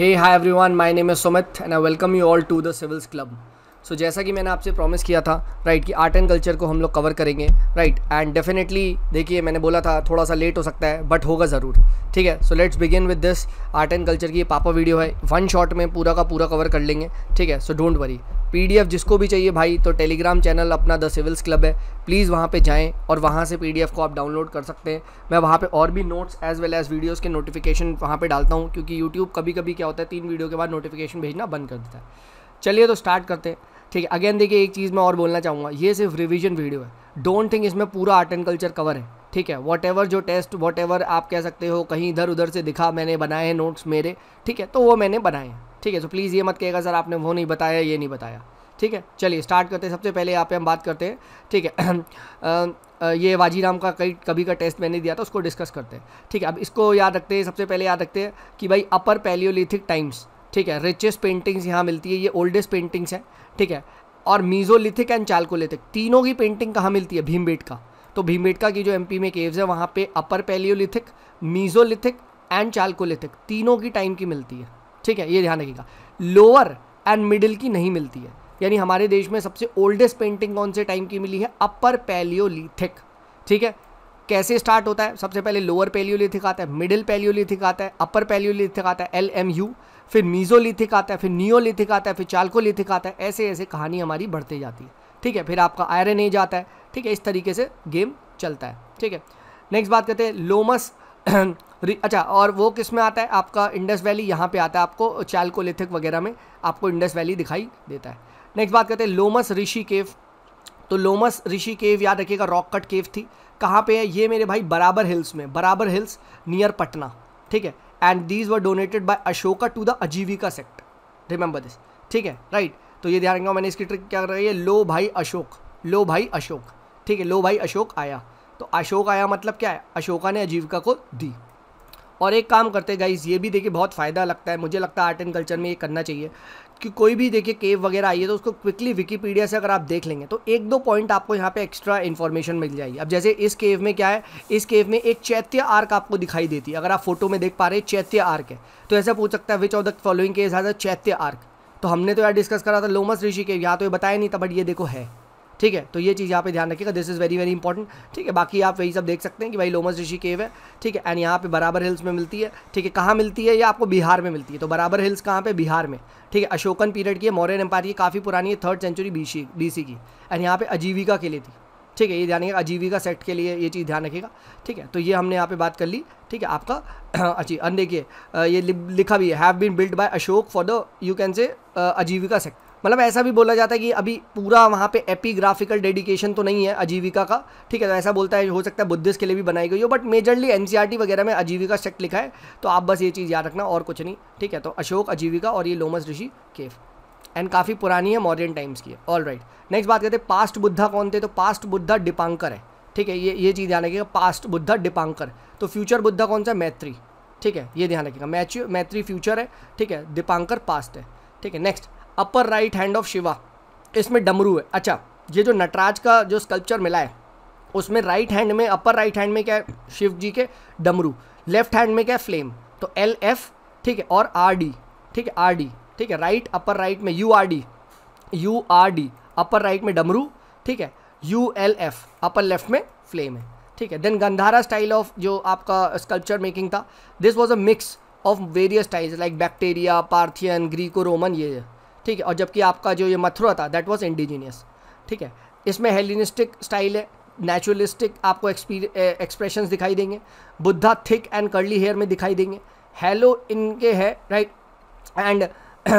Hey, hi everyone, my name is Sumit and I welcome you all to the Civils Club. So so, जैसा कि मैंने आपसे promise किया था right कि आर्ट एंड कल्चर को हम लोग कवर करेंगे राइट एंड डेफिनेटली देखिए मैंने बोला था थोड़ा सा लेट हो सकता है बट होगा ज़रूर ठीक है so let's begin with this art and culture की पापा वीडियो है वन शॉट में पूरा का पूरा कवर कर लेंगे ठीक है सो डोंट वरी पी जिसको भी चाहिए भाई तो टेलीग्राम चैनल अपना द सिविल्स क्लब है प्लीज़ वहाँ पर जाएँ और वहाँ से पी को आप डाउनलोड कर सकते हैं मैं वहाँ पर और भी notes as well as videos के नोटिफिकेशन वहाँ पर डालता हूँ क्योंकि यूट्यूब कभी कभी क्या होता है तीन वीडियो के बाद नोटिफिकेशन भेजना बंद कर देता है चलिए तो स्टार्ट करते हैं ठीक है अगेन देखिए एक चीज़ मैं और बोलना चाहूँगा ये सिर्फ रिविजन वीडियो है डोंट थिंक इसमें पूरा आर्ट एंड कल्चर कवर है ठीक है वॉट एवर जो टेस्ट वॉट एवर आप कह सकते हो कहीं इधर उधर से दिखा मैंने बनाए हैं नोट्स मेरे ठीक है तो वो मैंने बनाए हैं ठीक है तो प्लीज़ ये मत कहेगा सर आपने वो नहीं बताया ये नहीं बताया ठीक है चलिए स्टार्ट करते हैं सबसे पहले यहाँ पे हम बात करते हैं ठीक है ये वाजीराम का कई कभी का टेस्ट मैंने दिया था उसको डिस्कस करते हैं ठीक है अब इसको याद रखते हैं सबसे पहले याद रखते हैं कि भाई अपर पैलियोलिथिक टाइम्स ठीक है रिचेस्ट पेंटिंग्स यहाँ मिलती है ये ओल्डेस्ट पेंटिंग्स हैं ठीक है और मीजोलिथिक एंड चालकोलिथिक तीनों की पेंटिंग कहाँ मिलती है भीमबेटका तो भीमबेटका की जो एमपी में केव्स है वहाँ पे upper palaeolithic mesolithic and chalcolithic तीनों की टाइम की मिलती है ठीक है ये ध्यान रखिएगा लोअर एंड मिडिल की नहीं मिलती है यानी हमारे देश में सबसे ओल्डेस्ट पेंटिंग कौन से टाइम की मिली है अपर पैलियोलिथिक ठीक है कैसे स्टार्ट होता है सबसे पहले लोअर पैलियोलिथिक आता है मिडिल पैलियोलिथिक आता है अपर पैलियोलिथिक आता है एल एम यू फिर मीज़ोलिथिक आता है फिर नियोलिथिक आता है फिर चालकोलिथिक आता है ऐसे ऐसे कहानी हमारी बढ़ती जाती है ठीक है फिर आपका आयरन एज आता है ठीक है इस तरीके से गेम चलता है ठीक है नेक्स्ट बात करते हैं लोमस अच्छा और वो किस में आता है आपका इंडस वैली यहाँ पे आता है आपको चालकोलिथिक वगैरह में आपको इंडस वैली दिखाई देता है नेक्स्ट बात करते हैं लोमस ऋषि केव तो लोमस ऋषि केव याद रखिएगा रॉक कट केव थी कहाँ पे है ये मेरे भाई बराबर हिल्स में बराबर हिल्स नियर पटना ठीक है and these were donated by Ashoka to the Ajivika sect remember this ठीक है राइट right? तो ये ध्यान रखना मैंने इसकी ट्रिक क्या कर रही है लो भाई अशोक लो भाई अशोक ठीक है लो भाई अशोक आया तो अशोक आया मतलब क्या है अशोका ने अजीविका को दी और एक काम करते गाइज ये भी देखिए बहुत फ़ायदा लगता है मुझे लगता है आर्ट एंड कल्चर में ये करना चाहिए कि कोई भी देखिए केव वगैरह आई है तो उसको क्विकली विकीपीडिया से अगर आप देख लेंगे तो एक दो पॉइंट आपको यहाँ पे एक्स्ट्रा इन्फॉर्मेशन मिल जाएगी अब जैसे इस केव में क्या है इस केव में एक चैत्य आर्क आपको दिखाई देती है अगर आप फोटो में देख पा रहे चैत्य आर्क है तो ऐसा पूछ सकता है which of the following cave has a chaitya arch तो हमने तो यार डिस्कस करा था लोमस ऋषि केव यहाँ तो ये बताया नहीं था बट ये देखो है ठीक है तो ये चीज़ यहाँ पे ध्यान रखिएगा this is very very important ठीक है बाकी आप वही सब देख सकते हैं कि भाई लोमस ऋषि केव है ठीक है एंड यहाँ पे बराबर हिल्स में मिलती है ठीक है कहाँ मिलती है ये आपको बिहार में मिलती है तो बराबर हिल्स कहाँ पे बिहार में ठीक है अशोकन पीरियड की है मौर्यन एम्पायर की काफ़ी पुरानी है थर्ड सेंचुरी बी सी की एंड यहाँ पर अजीविका के लिए थी ठीक है ये ध्यान रखिएगा अजीविका सेट के लिए ये चीज़ ध्यान रखिएगा ठीक है तो ये हमने यहाँ पे बात कर ली ठीक है आपका अच्छी अन देखिए ये लिखा भी है have been built by Ashoka for the you can say Ajivika sect मतलब ऐसा भी बोला जाता है कि अभी पूरा वहाँ पे एपीग्राफिकल डेडिकेशन तो नहीं है आजीविका का ठीक है तो ऐसा बोलता है हो सकता है बुद्धिस्ट के लिए भी बनाई गई हो बट मेजरली एन वगैरह में आजीविका सेक्ट लिखा है तो आप बस ये चीज़ याद रखना और कुछ नहीं ठीक है तो अशोक आजीविका और ये लोमस ऋषि केव एंड काफ़ी पुरानी है मॉडर्न टाइम्स की ऑल राइट नेक्स्ट बात करते हैं पास्ट बुद्धा कौन थे तो पास्ट बुद्धा डिपांकर है ठीक है ये ये चीज़ ध्यान रखिएगा पास्ट बुद्धा डिपांकर तो फ्यूचर बुद्धा कौन सा मैत्री ठीक है ये ध्यान रखिएगा मैच्यू मैत्री फ्यूचर है ठीक है दीपांकर पास्ट है ठीक है next upper right hand of Shiva इसमें डमरू है अच्छा ये जो नटराज का जो स्कल्पचर मिला है उसमें राइट हैंड में अपर राइट हैंड में क्या है शिव जी के डमरू लेफ्ट हैंड में क्या है फ्लेम तो एल एफ ठीक है और आर डी ठीक है आर डी ठीक है राइट अपर राइट में U R D U R D upper right में डमरू ठीक है U L F upper left में फ्लेम है ठीक है देन गंधारा स्टाइल ऑफ जो आपका स्कल्पचर मेकिंग था this was a mix of various styles like bacteria Parthian Greco Roman ये ठीक है और जबकि आपका जो ये मथुरा था दैट वाज इंडिजीनियस ठीक है इसमें हेलिनिस्टिक स्टाइल है नेचुरलिस्टिक आपको एक्सप्रेशन दिखाई देंगे Buddha thick and curly hair में दिखाई देंगे हेलो इनके है राइट एंड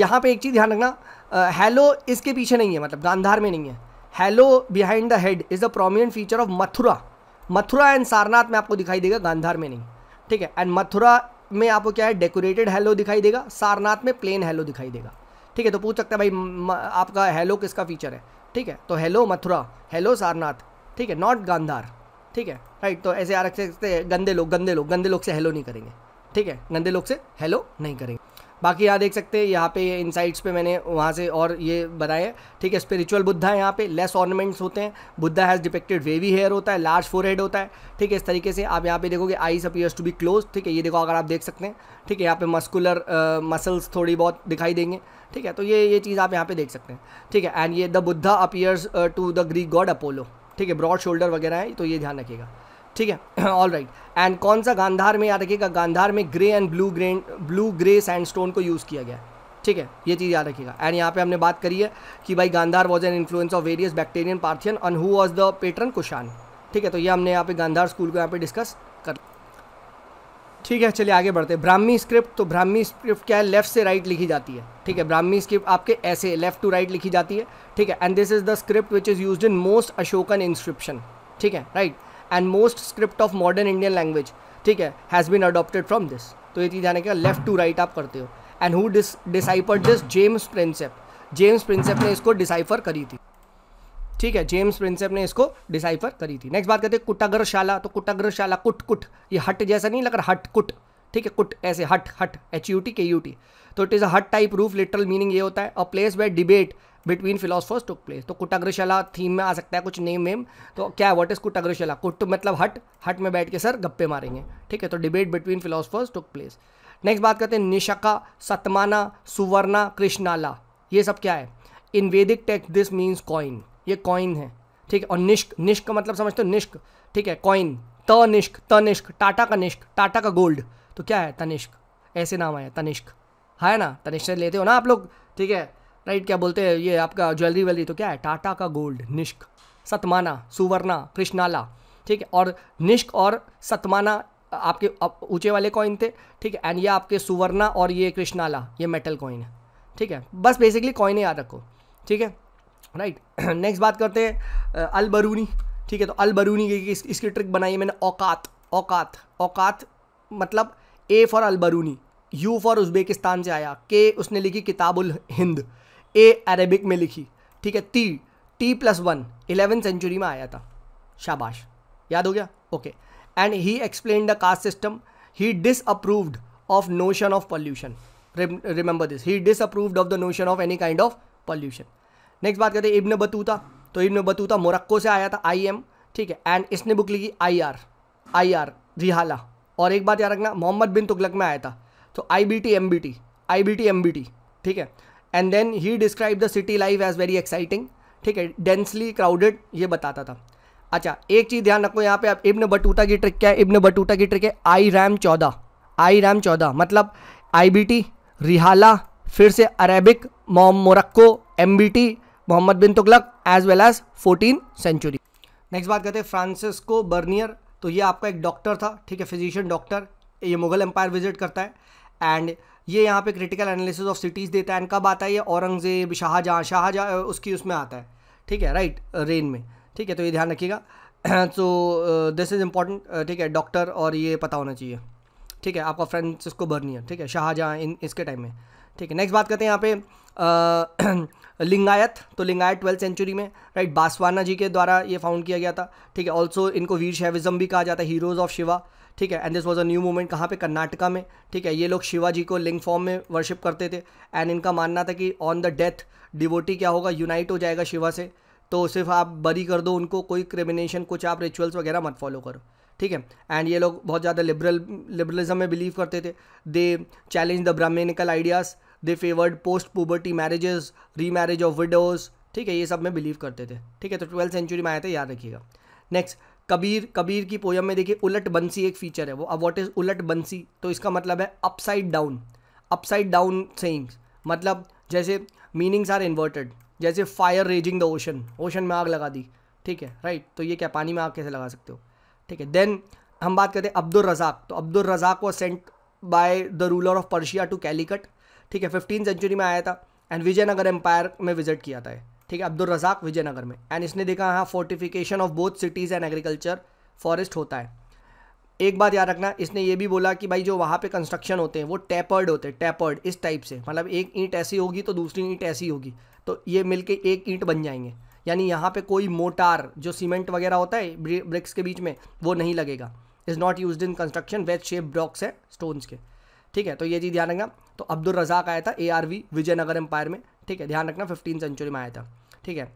यहाँ पे एक चीज़ ध्यान रखना हेलो इसके पीछे नहीं है मतलब गांधार में नहीं है halo behind the head is the prominent feature of Mathura Mathura and Sarnath में आपको दिखाई देगा गांधार में नहीं ठीक है एंड मथुरा में आपको क्या है डेकोरेटेड हेलो दिखाई देगा सारनाथ में प्लेन हेलो दिखाई देगा ठीक है तो पूछ सकते हैं भाई आपका हेलो किसका फीचर है ठीक है तो हेलो मथुरा हेलो सारनाथ ठीक है नॉट गांधार ठीक है राइट तो ऐसे आ रख सकते गंदे लोग गंदे लोग गंदे लोग से हेलो नहीं करेंगे ठीक है गंदे लोग से हेलो नहीं करेंगे बाकी यहाँ देख सकते हैं यहाँ पे ये इनसाइट्स पे मैंने वहाँ से और ये बताए ठीक है स्पिरिचुअल बुद्धा यहाँ पे लेस ऑर्नमेंट्स होते हैं Buddha has depicted wavy hair होता है लार्ज फोर होता है ठीक है इस तरीके से आप यहाँ पे देखोगे eyes appears to be close ठीक है ये देखो अगर आप देख सकते हैं ठीक है यहाँ पे मस्कुलर मसल्स थोड़ी बहुत दिखाई देंगे ठीक है तो ये ये चीज़ आप यहाँ पे देख सकते हैं ठीक है एंड ये the Buddha appears to the Greek god Apollo ठीक है ब्रॉड शोल्डर वगैरह है तो ये ध्यान रखिएगा ठीक है ऑल राइट एंड कौन सा गांधार में याद रखिएगा गांधार में grey and blue grey blue grey sandstone को यूज़ किया गया ठीक है ये चीज़ याद रखिएगा एंड यहाँ पे हमने बात करी है कि भाई Gandhara was an influence of various Bactrian Parthian and who was the patron Kushan ठीक है तो ये हमने यहाँ पे गांधार स्कूल को यहाँ पे डिस्कस कर ठीक है चलिए आगे बढ़ते हैं ब्राह्मी स्क्रिप्ट तो ब्राह्मी स्क्रिप्ट क्या है लेफ्ट से राइट लिखी जाती है ठीक है ब्राह्मी स्क्रिप्ट आपके ऐसे लेफ्ट टू राइट लिखी जाती है ठीक है and this is the script which is use in most Ashokan inscription ठीक है right right? And most script of modern Indian language ठीक है has been adopted from this तो ये चीज़ यानी कि लेफ्ट टू राइट आप करते हो and who this this James Prinsep James Prinsep ने इसको डिसाइफर करी थी ठीक है जेम्स प्रिंसेप ने इसको डिसाइफर करी थी नेक्स्ट बात करते हैं कुटाग्रशाला तो कुटाग्रशाला कुट कुट ये हट जैसा नहीं लग रहा हट कुट ठीक है कुट ऐसे hut hut H U T K U T तो it is a hut type roof literal meaning ये होता है a place where debate between philosophers took place तो कुटाग्रशाला थीम में आ सकता है कुछ नेम वेम तो क्या है वट इज़ कुटाग्रशाला कुट मतलब हट हट में बैठ के सर गप्पे मारेंगे ठीक है तो debate between philosophers took place next बात करते हैं निशका सतमाना सुवर्णा कृष्णाला ये सब क्या है in Vedic texts this means coin ये कॉइन है ठीक है और निष्क निष्क का मतलब समझते हो निष्क ठीक है कॉइन तनिष्क तनिष्क टाटा का निष्क टाटा का गोल्ड तो क्या है तनिष्क ऐसे नाम आया तनिष्क है ना तनिष्क से लेते हो ना आप लोग ठीक है राइट क्या बोलते हैं ये आपका ज्वेलरी वेलरी तो क्या है टाटा का गोल्ड निश्क सतमाना सुवर्णा कृष्णाला ठीक है और निश्क और सतमाना आपके ऊंचे वाले कॉइन थे ठीक है एंड ये आपके सुवर्णा और ये कृष्णाला ये मेटल कॉइन है ठीक है बस बेसिकली कॉइन याद रखो ठीक है राइट नेक्स्ट बात करते हैं अलबरूनी ठीक है तो अलबरूनी की इस, इसकी ट्रिक बनाई है मैंने औकात औकात औकात मतलब A for Alberuni U for Uzbekistan से आया के उसने लिखी किताबुल हिंद ए अरेबिक में लिखी ठीक है T T plus one eleven century में आया था शाबाश याद हो गया okay and he explain the caste system he disapproved of notion of pollution remember this he disapproved of the notion of any kind of pollution next बात करते हैं इब्न बतूता तो इब्न बतूता मोरक्को से आया था आई एम ठीक है and इसने बुक लिखी आई आर आई आर रिहाला और एक बात याद रखना मोहम्मद बिन तुगलक में आया था तो I B T M B T I B T M B T ठीक है and then he describe the city life as very exciting ठीक है डेंसली क्राउडेड ये बताता था अच्छा एक चीज़ ध्यान रखो यहाँ पे आप इब्न बटूटा की ट्रिक क्या है इब्न बटूटा की ट्रिक है आई रैम चौदह आई रैम चौदह मतलब आई बी टी रिहाला फिर से Arabic Morocco M B T Muhammad bin Tughlaq as well as fourteen century next बात करते हैं फ्रांसिस्को बर्नियर तो ये आपका एक डॉक्टर था ठीक है फिजिशियन डॉक्टर ये मुगल एम्पायर विजिट करता है एंड ये यहाँ पे क्रिटिकल एनालिसिस ऑफ सिटीज़ देता है एंड कब आता है ये औरंगज़ेब शाहजहाँ शाहजहाँ उसकी उसमें आता है ठीक है राइट रेन में ठीक है तो ये ध्यान रखिएगा सो दिस इज़ इम्पॉर्टेंट ठीक है डॉक्टर और ये पता होना चाहिए ठीक है आपका फ्रांसिस्को बर्नियर ठीक है शाहजहाँ इन इसके टाइम में ठीक है नेक्स्ट बात करते हैं यहाँ पे लिंगायत तो लिंगायत ट्वेल्थ सेंचुरी में राइट बासवाना जी के द्वारा ये फाउंड किया गया था ठीक है ऑल्सो इनको वीर शैविज्म भी कहा जाता है हीरोज़ ऑफ शिवा ठीक है and this was a new movement कहाँ पे कर्नाटका में ठीक है ये लोग शिवाजी को लिंग फॉर्म में वर्शिप करते थे एंड इनका मानना था कि ऑन द डेथ डिवोटी क्या होगा यूनाइट हो जाएगा शिवा से तो सिर्फ आप बरी कर दो उनको कोई क्रिमिनेशन कुछ आप रिचुअल्स वगैरह मत फॉलो करो ठीक है एंड ये लोग बहुत ज़्यादा लिबरल लिबरलिज्म में बिलीव करते थे they challenge the Brahmanical ideas they favoured post puberty marriages remarriage of widows ठीक है ये सब में बिलीव करते थे ठीक है तो ट्वेल्थ सेंचुरी में आया था याद रखिएगा नेक्स्ट कबीर कबीर की पोयम में देखिए उलट बंसी एक फीचर है वो अब वॉट इज़ उलट बंसी तो इसका मतलब है upside down upside down sayings मतलब जैसे मीनिंग्स आर इन्वर्टेड जैसे fire raising the ocean ocean में आग लगा दी ठीक है राइट तो ये क्या पानी में आग कैसे लगा सकते हो ठीक है देन हम बात करते हैं अब्दुल रज़ाक तो Abdul Razzaq was sent by the ruler of Persia to Calicut ठीक है फिफ्टीन सेंचुरी में आया था एंड विजयनगर एम्पायर में विजिट किया था ठीक है अब्दुल रजाक विजयनगर में एंड इसने देखा हाँ fortification of both cities and agriculture forest होता है एक बात याद रखना इसने ये भी बोला कि भाई जो वहाँ पे कंस्ट्रक्शन होते हैं वो टैपर्ड होते हैं टैपर्ड इस टाइप से मतलब एक ईंट ऐसी होगी तो दूसरी ईंट ऐसी होगी तो ये मिलके एक ईंट बन जाएंगे यानी यहाँ पे कोई मोटार जो सीमेंट वगैरह होता है ब्रिक्स के बीच में वो नहीं लगेगा is not use in construction with shape blocks है स्टोन्स के ठीक है तो ये चीज़ ध्यान रखना तो अब्दुल रजाक आया था A R V Vijayanagara empire में ठीक है ध्यान रखना फिफ्टीन सेंचुरी में आया था ठीक है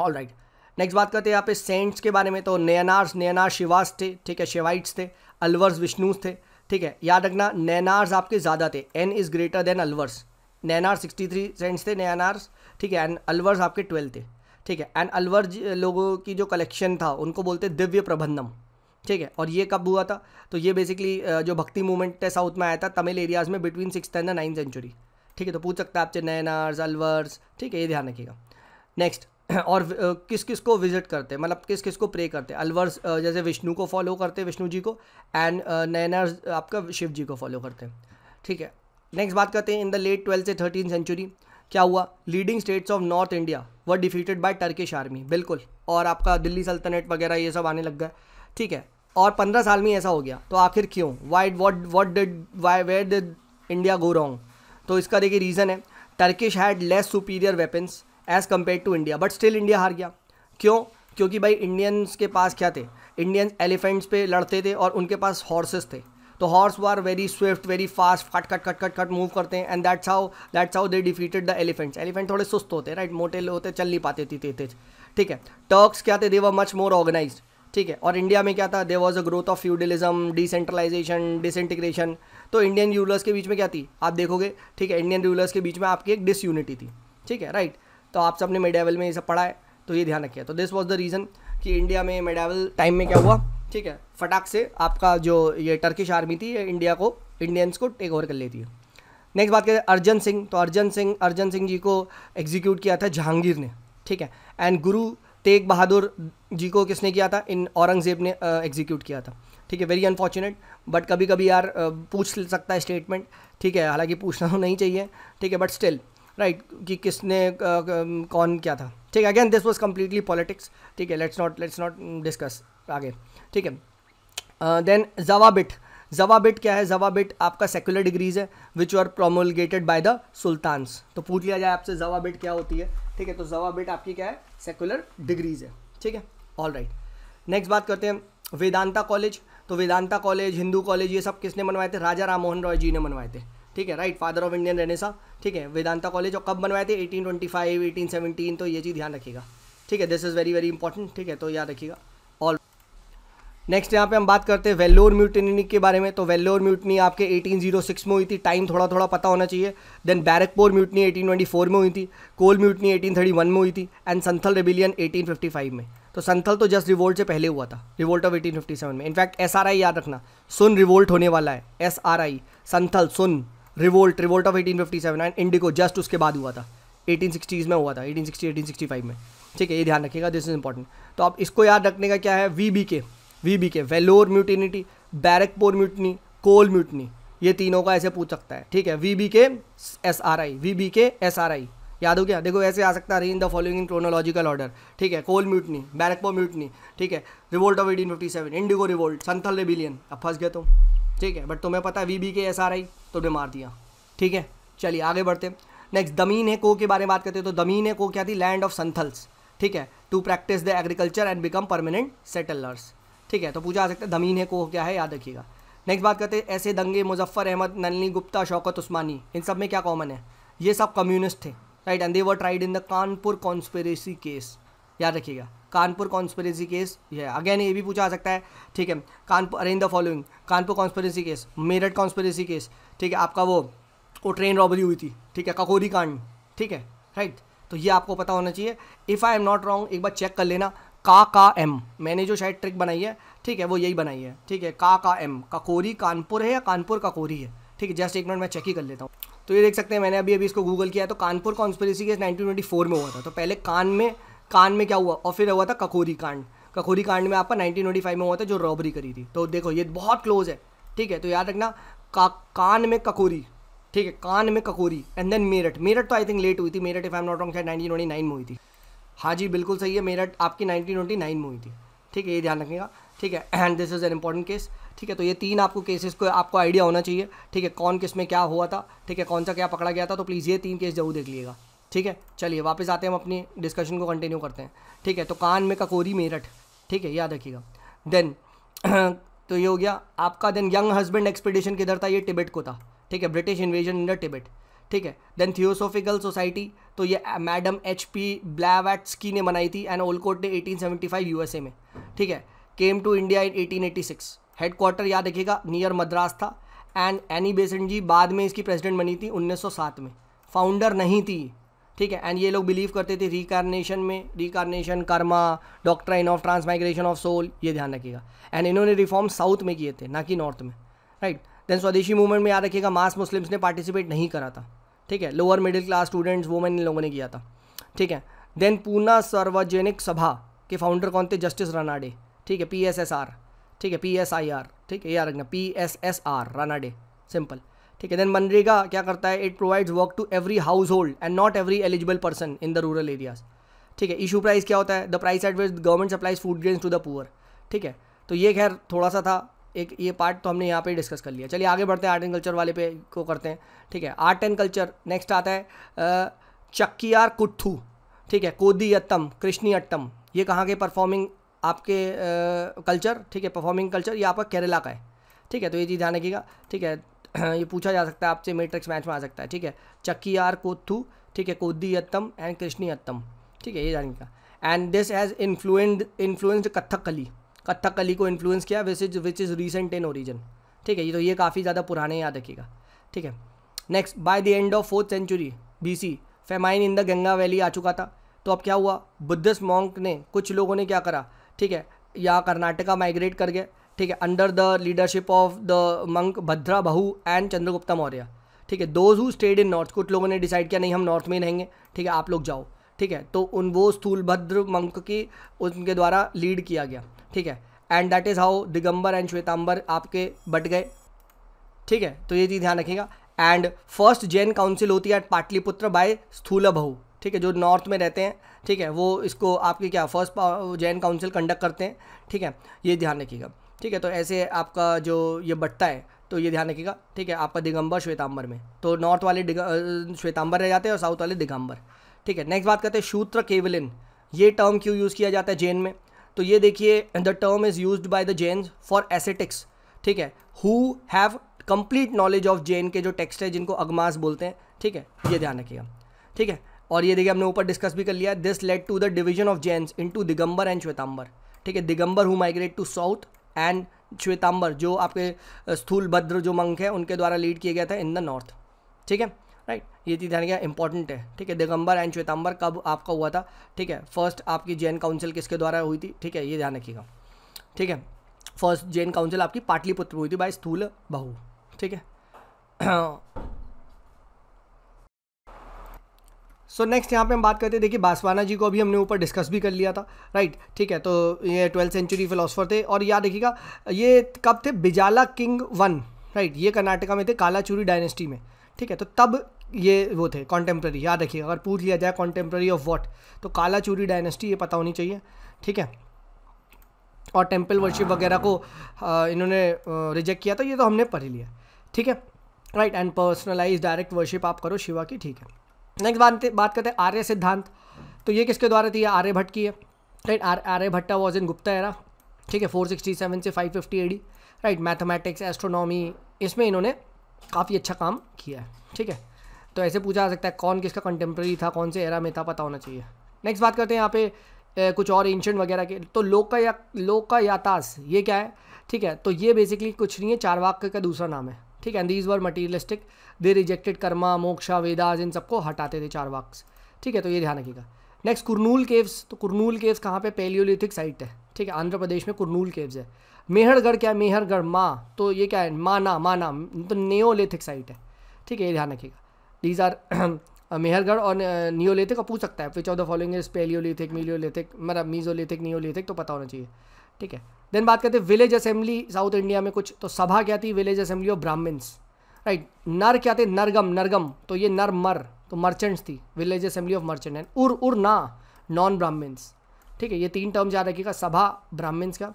ऑल राइट नेक्स्ट बात करते हैं यहाँ पे सेंट्स के बारे में तो नयनार्स नयनार शिवास थे ठीक है शिवाइट्स थे अलवर्स विष्णुस थे ठीक है याद रखना नैनार्स आपके ज़्यादा थे N is greater than Alvars Nayanar sixty three saints थे नैनार्स ठीक है एंड अलवर्स आपके ट्वेल्व थे ठीक है एंड अलवर लोगों की जो कलेक्शन था उनको बोलते दिव्य प्रबंधम ठीक है और ये कब हुआ था तो ये बेसिकली जो भक्ति मूवमेंट है साउथ में आया था तमिल एरियाज़ में between six and the ninth century ठीक है तो पूछ सकता है आपसे नैनार्स अलवर्स ठीक है ये ध्यान रखिएगा नेक्स्ट और किस किस को विजिट करते हैं मतलब किस किस को प्रे करते हैं जैसे विष्णु को फॉलो करते हैं विष्णु जी को एंड नैनर आपका शिव जी को फॉलो करते हैं ठीक है नेक्स्ट बात करते हैं इन द लेट ट्वेल्थ से थर्टीन सेंचुरी क्या हुआ leading states of north India were defeated by Turkish army बिल्कुल और आपका दिल्ली सल्तनत वगैरह ये सब आने लग गए ठीक है और पंद्रह साल में ऐसा हो गया तो आखिर क्यों why what what did why where did India go wrong तो इसका देखिए रीज़न है Turkish had less superior weapons as compare to India but still India हार गया क्यों क्योंकि भाई इंडियंस के पास क्या थे इंडियंस एलिफेंट्स पे लड़ते थे और उनके पास हॉर्सेस थे तो horse were very swift very fast फट कट कट कट कट मूव करते हैं and that's how that's how they defeated the elephants elephant थोड़े सुस्त होते राइट मोटे होते चल नहीं पाते थे तेज ठीक है टर्क्स क्या थे दे वर मच मोर ऑर्गेनाइज ठीक है और इंडिया में क्या था there was a growth of feudalism decentralisation disintegration तो इंडियन रूलर्स के बीच में क्या थी आप देखोगे ठीक है इंडियन रूलर्स के बीच में आपकी एक डिसयूनिटी थी ठीक है राइट तो आप सबने मेडावल में ये सब पढ़ा है तो ये ध्यान रखिए तो दिस वॉज द रीज़न कि इंडिया में मेडावल टाइम में क्या हुआ ठीक है फटाक से आपका जो ये टर्किश आर्मी थी ये इंडिया को इंडियंस को टेक ओवर कर लेती है नेक्स्ट बात करें अर्जन सिंह तो अर्जन सिंह अर्जन सिंह जी को एग्जीक्यूट किया था जहांगीर ने ठीक है एंड गुरु तेग बहादुर जी को किसने किया था इन औरंगज़ेब ने एग्जीक्यूट uh, किया था ठीक है वेरी अनफॉर्चुनेट बट कभी कभी यार uh, पूछ सकता है स्टेटमेंट ठीक है हालांकि पूछना तो नहीं चाहिए ठीक है बट स्टिल राइट right, कि किसने uh, कौन क्या था ठीक है again this was completely politics ठीक है let's not let's not discuss आगे ठीक है देन जवाबिट जवाबिट क्या है जवाबिट आपका सेकुलर डिग्रीज है which are promulgated by the sultans तो पूछ लिया जाए आपसे जवाबिट क्या होती है ठीक है तो जवाबिट आपकी क्या है सेकुलर डिग्रीज है ठीक है ऑल राइट नेक्स्ट बात करते हैं वेदांता कॉलेज तो वेदांता कॉलेज हिंदू कॉलेज ये सब किसने बनवाए थे राजा राम मोहन रॉय जी ने बनवाए थे ठीक है right father of Indian renaissance ठीक है वेदांता कॉलेज और कब बनवाए थे 1825 1817 तो ये चीज़ ध्यान रखिएगा ठीक है this is very very important ठीक है तो याद रखिएगा ऑल नेक्स्ट यहाँ पे हम बात करते हैं वेल्लोर म्यूटनी के बारे में तो वेल्लोर म्यूटनी आपके 1806 में हुई थी टाइम थोड़ा थोड़ा पता होना चाहिए देन बैरकपोर म्यूटनी 1824 में हुई थी कोल म्यूटनी 1831 में हुई थी एंड संथल रेबिलियन 1855 में तो संथल तो जस्ट रिवोल्ट से पहले हुआ था रिवोल्ट ऑफ एटीन में इनफैक्ट एस याद रखना सुन रिवोल्ट होने वाला है एस संथल सुन revolt revolt of 1857 and indigo just उसके बाद हुआ था 1860s में हुआ था 1860 1865 में ठीक है ये ध्यान रखिएगा दिस इज इंपॉर्टेंट तो आप इसको याद रखने का क्या है V B K V B K Vellore mutiny Barrackpore mutiny Kol mutiny ये तीनों का ऐसे पूछ सकता है ठीक है V B K S R I V B K S R I याद हो गया देखो ऐसे आ सकता है in the following in chronological order ठीक है कोल म्यूटनी बैरकपोर म्यूटनी ठीक है revolt of eighteen fifty seven indigo revolt Santhal rebellion अब फंस गए तो ठीक है बट तुम्हें पता है V B K S R I तुमने मार दिया ठीक है चलिए आगे बढ़ते नेक्स्ट दमीन है को के बारे में बात करते हैं तो दमीन है को क्या थी लैंड ऑफ संथल्स ठीक है to practise the agriculture and become permanent settlers ठीक है तो पूछा जा सकता है दमीन है को क्या है याद रखिएगा नेक्स्ट बात करते हैं ऐसे दंगे मुजफ्फर अहमद नलनी गुप्ता शौकत उस्मानी इन सब में क्या कॉमन है ये सब कम्युनिस्ट थे right and they were tried in the Kanpur conspiracy case याद रखिएगा कानपुर कॉन्स्परेसी केस ये अगेन ये भी पूछा आ सकता है ठीक है Kanpur in the following Kanpur conspiracy case Meerut conspiracy case ठीक है आपका वो वो ट्रेन रॉबरी हुई थी ठीक है ककोरी कांड ठीक है राइट तो ये आपको पता होना चाहिए if I am not wrong एक बार चेक कर लेना का का एम मैंने जो शायद ट्रिक बनाई है ठीक है वो यही बनाई है ठीक है का का एम ककोरी कानपुर है या कानपुर ककोरी है ठीक है जस्ट एक मिनट मैं चेक ही कर लेता हूँ तो ये देख सकते हैं मैंने अभी अभी इसको गूगल किया तो कानपुर कॉन्स्परेसी केस फोर में हुआ था तो पहले कान में कान में क्या हुआ और फिर हुआ था ककोरी कांड ककोरी कांड में आपका फाइव में हुआ था जो रॉबरी करी थी तो देखो ये बहुत क्लोज है ठीक है तो याद रखना का, कान में ककोरी ठीक है कान में ककोरी एंड देन मेरठ मेरठ तो आई थिंक लेट हुई थी Meerut if I am not wrong शायद नाइनटीन में हुई थी हाँ जी बिल्कुल सही है मेरठ आपकी नाइनटीन नाइन में हुई थी ठीक है ये ध्यान रखिएगा ठीक है and this is an important case ठीक है तो ये तीन आपको केसेस को आपको आइडिया होना चाहिए ठीक है कौन किस में क्या हुआ था ठीक है कौन सा क्या पकड़ा गया था तो प्लीज़ ये तीन केस जरूर देख लीजिएगा ठीक है चलिए वापस आते हैं हम अपनी डिस्कशन को कंटिन्यू करते हैं ठीक है तो कान में ककोरी मेरठ ठीक है याद रखिएगा देन तो ये हो गया आपका देन यंग हस्बैंड एक्सपीडिशन किधर था ये टिबेट को था ठीक है British invasion in the Tibet ठीक है देन थियोसोफिकल सोसाइटी तो ये मैडम एच पी की ने बनाई थी एंड ओलकोट ने एस ए में ठीक है came to India in headquarter याद रखिएगा नियर मद्रास था एंड एनी बेसेंट जी बाद में इसकी प्रेसिडेंट बनी थी 1907 में फाउंडर नहीं थी ठीक है एंड ये लोग बिलीव करते थे रिकारनेशन में reincarnation karma doctrine of transmigration of soul ये ध्यान रखिएगा एंड इन्होंने रिफॉर्म साउथ में किए थे ना कि नॉर्थ में राइट देन स्वदेशी मूवमेंट में याद रखिएगा मास मुस्लिम्स ने पार्टिसिपेट नहीं करा था ठीक है lower middle class students women इन लोगों ने किया था ठीक है देन पूना सार्वजनिक सभा के फाउंडर कौन थे जस्टिस रानाडे ठीक है पी एस एस आर ठीक है पी एस आई आर ठीक है याद रखना P S S R Ranade simple ठीक है देन मनरेगा क्या करता है it provides work to every household and not every eligible person in the rural areas ठीक है इशू प्राइस क्या होता है the price at which government supplies food grain to the poor ठीक है तो ये खैर थोड़ा सा था एक ये पार्ट तो हमने यहाँ पे डिस्कस कर लिया चलिए आगे बढ़ते हैं आर्ट एंड कल्चर वाले पे को करते हैं ठीक है आर्ट एंड कल्चर नेक्स्ट आता है चक्कियार कुट्ठू ठीक है कोदी अट्टम कृष्णी अट्टम ये कहाँ के परफॉर्मिंग आपके कल्चर ठीक है परफॉर्मिंग कल्चर ये आपका केरला का है ठीक है तो ये चीज़ ध्यान रखिएगा ठीक है ये पूछा जा सकता है आपसे मेट्रिक्स मैच में आ सकता है ठीक है चक्की आर कोथू ठीक है कोद्दी अत्तम एंड कृष्णी अत्तम ठीक है ये जाने का and this has influenced influenced Kathakali Kathakali को इन्फ्लुएंस किया which is which is recent in origin ठीक है ये तो ये काफ़ी ज़्यादा पुराने याद रखिएगा ठीक है next by the end of fourth century B C famine in the Ganga valley आ चुका था तो अब क्या हुआ बुद्धिस्ट मॉन्क ने कुछ लोगों ने क्या करा ठीक है या कर्नाटका माइग्रेट कर गए ठीक है under the leadership of the monk Bhadrabahu and Chandragupta Maurya ठीक है those who stayed in north कुछ लोगों ने डिसाइड किया नहीं हम नॉर्थ में ही रहेंगे ठीक है आप लोग जाओ ठीक है तो उन वो स्थूलभद्र मंक की उनके द्वारा लीड किया गया ठीक है and that is how Digambar and Shvetambar आपके बट गए ठीक है तो ये चीज़ ध्यान रखेगा एंड फर्स्ट जैन काउंसिल होती है पाटलिपुत्र बाय स्थूला बहू ठीक है जो नॉर्थ में रहते हैं ठीक है वो इसको आपके क्या फर्स्ट जैन काउंसिल कंडक्ट करते हैं ठीक है ये ध्यान रखिएगा ठीक है तो ऐसे आपका जो ये बट्टा है तो ये ध्यान रखिएगा ठीक है आपका दिगंबर श्वेतांबर में तो नॉर्थ वाले श्वेतांबर रह जाते हैं और साउथ वाले दिगंबर ठीक है नेक्स्ट बात करते हैं शूत्र केवलिन ये टर्म क्यों यूज़ किया जाता है जैन में तो ये देखिए the term is use by the Jain for ascetics ठीक है who have complete knowledge of Jain के जो टेक्स्ट है जिनको अगमास बोलते हैं ठीक है ये ध्यान रखिएगा ठीक है और ये देखिए हमने ऊपर डिस्कस भी कर लिया this lead to the division of Jain into Digambar and Shvetambar ठीक है Digambar who migrate to south and Shvetambar जो आपके स्थूल भद्र जो मंक है उनके द्वारा लीड किया गया था इन द नॉर्थ ठीक है राइट ये चीज़ ध्यान क्या इंपॉर्टेंट है ठीक है दिगंबर एंड श्वेतांबर कब आपका हुआ था ठीक है फर्स्ट आपकी जैन काउंसिल किसके द्वारा हुई थी ठीक है ये ध्यान रखिएगा ठीक है फर्स्ट जैन काउंसिल आपकी पाटलिपुत्र हुई थी बाय स्थूल बहु ठीक है सो नेक्स्ट यहाँ पे हम बात करते हैं देखिए बासवाना जी को अभी हमने ऊपर डिस्कस भी कर लिया था राइट ठीक है तो ये ट्वेल्थ सेंचुरी फिलोसफर थे और याद देखिएगा ये कब थे बिजाला किंग वन राइट ये कर्नाटका में थे कालाचूरी डायनेस्टी में ठीक है तो तब ये वो थे कॉन्टेम्प्रेरी याद रखिए अगर पूछ लिया जाए कॉन्टेम्प्रेरी ऑफ वॉट तो कालाचूरी डायनेस्टी ये पता होनी चाहिए ठीक है और टेम्पल वर्शिप वगैरह को इन्होंने रिजेक्ट किया था ये तो हमने पढ़ लिया ठीक है right and personalize direct worship आप करो शिवा की ठीक है नेक्स्ट बात बात करते हैं आर्य सिद्धांत तो ये किसके द्वारा थी आर्यभट्ट की है right are Aryabhata was in Gupta era ठीक है फोर सिक्सटी सेवन से five fifty D right mathematics astronomy इसमें इन्होंने काफ़ी अच्छा काम किया है ठीक है तो ऐसे पूछा जा सकता है कौन किसका कंटेम्प्रेरी था कौन से एरा में था पता होना चाहिए नेक्स्ट बात करते हैं यहाँ पे ए, कुछ और एंशंट वगैरह के तो लोका या लोका यातास ये क्या है ठीक है तो ये बेसिकली कुछ नहीं है चार वाक्य का दूसरा नाम है ठीक है and these were materialistic they rejected karma moksha Vedas इन सबको हटाते थे चार वाक्स ठीक है तो ये ध्यान रखिएगा नेक्स्ट कुरनूल केव्स तो कुरनूल केव्स कहाँ पे पेलियोलिथिक साइट है ठीक है आंध्र प्रदेश में कुरनूल केव्स है मेहरगढ़ क्या है मेहरगढ़ माँ तो ये क्या है माना माना तो नियोलिथिक साइट है ठीक है ये ध्यान रखिएगा दीज आर मेहरगढ़ और नियोलिथिक का पूछ सकता है which of the following is paleolithic मीलियोलिथिक मतलब मीजोलिथिक नियोलिथिक तो पता होना चाहिए ठीक है देन बात करते हैं विलेज असेंबली साउथ इंडिया में कुछ तो सभा क्या थी village assembly of Brahmins right नर क्या थे नरगम नरगम तो ये नर मर तो मर्चेंट्स थी village assembly of merchant and Ur Ur ना नॉन ब्राह्मण्स ठीक है ये तीन टर्म्स याद रखिएगा सभा ब्राह्मण्स का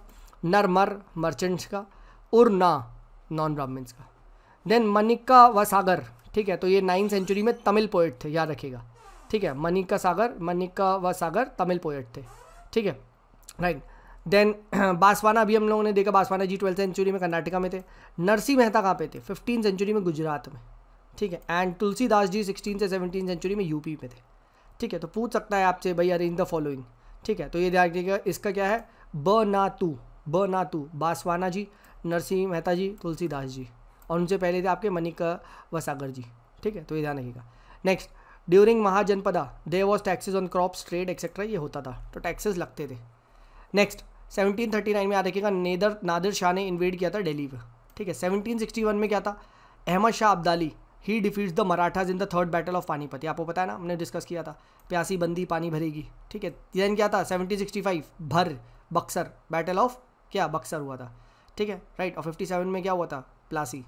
नर मर मर्चेंट्स का उर ना नॉन ब्राह्मण्स का देन मनिका व सागर ठीक है तो ये नाइन्थ सेंचुरी में तमिल पोइट थे याद रखिएगा ठीक है मनिका सागर मनिका व सागर तमिल पोइट थे ठीक है राइट देन बासवाना अभी हम लोगों ने देखा बासवाना जी ट्वेल्थ सेंचुरी में कर्नाटका में थे नरसी मेहता कहाँ पे थे फिफ्टीन सेंचुरी में गुजरात में ठीक है एंड तुलसीदास जी सिक्सटीन से सेवनटीन सेंचुरी में यूपी में थे ठीक है तो पूछ सकता है आपसे भाई इन द फॉलोइंग ठीक है तो ये ध्यान रखिएगा इसका क्या है ब ना तू ब ना तू बासवाना जी नरसिंह मेहता जी तुलसीदास जी और उनसे पहले थे आपके मनिका वसागर जी ठीक है तो ये ध्यान रखिएगा next during Mahajanapada they was taxes on crops trade etcetera ये होता था तो टैक्सेस लगते थे नेक्स्ट 1739 में आ देखिएगा नेदर नादिर शाह ने इन्वेड किया था दिल्ली पर ठीक है 1761 में क्या था Ahmad Shah Abdali he defeats the Marathas in the third battle of Panipat आपको पता है ना हमने डिस्कस किया था प्यासी बंदी पानी भरेगी ठीक है देन क्या था 1765 भर बक्सर बैटल ऑफ क्या बक्सर हुआ था ठीक है राइट और फिफ्टी में क्या हुआ था प्लासी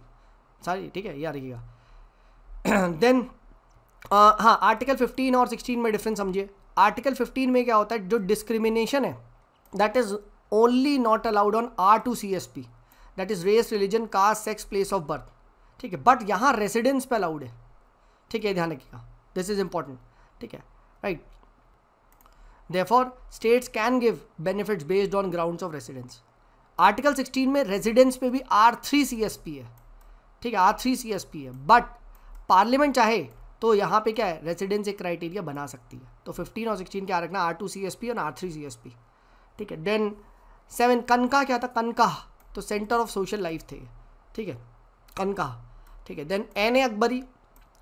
सारी ठीक है याद रखिएगा देन हाँ आर्टिकल 15 और 16 में डिफरेंस समझिए आर्टिकल 15 में क्या होता है जो डिस्क्रिमिनेशन है that is only not allowed on R two C S P that is race religion caste sex place of birth ठीक है बट यहाँ रेसिडेंस पे अलाउड है ठीक है ध्यान रखिएगा दिस इज़ इंपॉर्टेंट ठीक है right therefore states can give benefits based on ground of residence article 16 में रेजिडेंस पे भी R three C S P है ठीक है R three C S P है बट पार्लियामेंट चाहे तो यहाँ पे क्या है रेजिडेंस एक क्राइटेरिया बना सकती है तो 15 और 16 क्या रखना R two C S P और R three C S P ठीक है देन सेवन कनका क्या था कनका तो सेंटर ऑफ सोशल लाइफ थे ठीक है कनका ठीक है देन एन ए अकबरी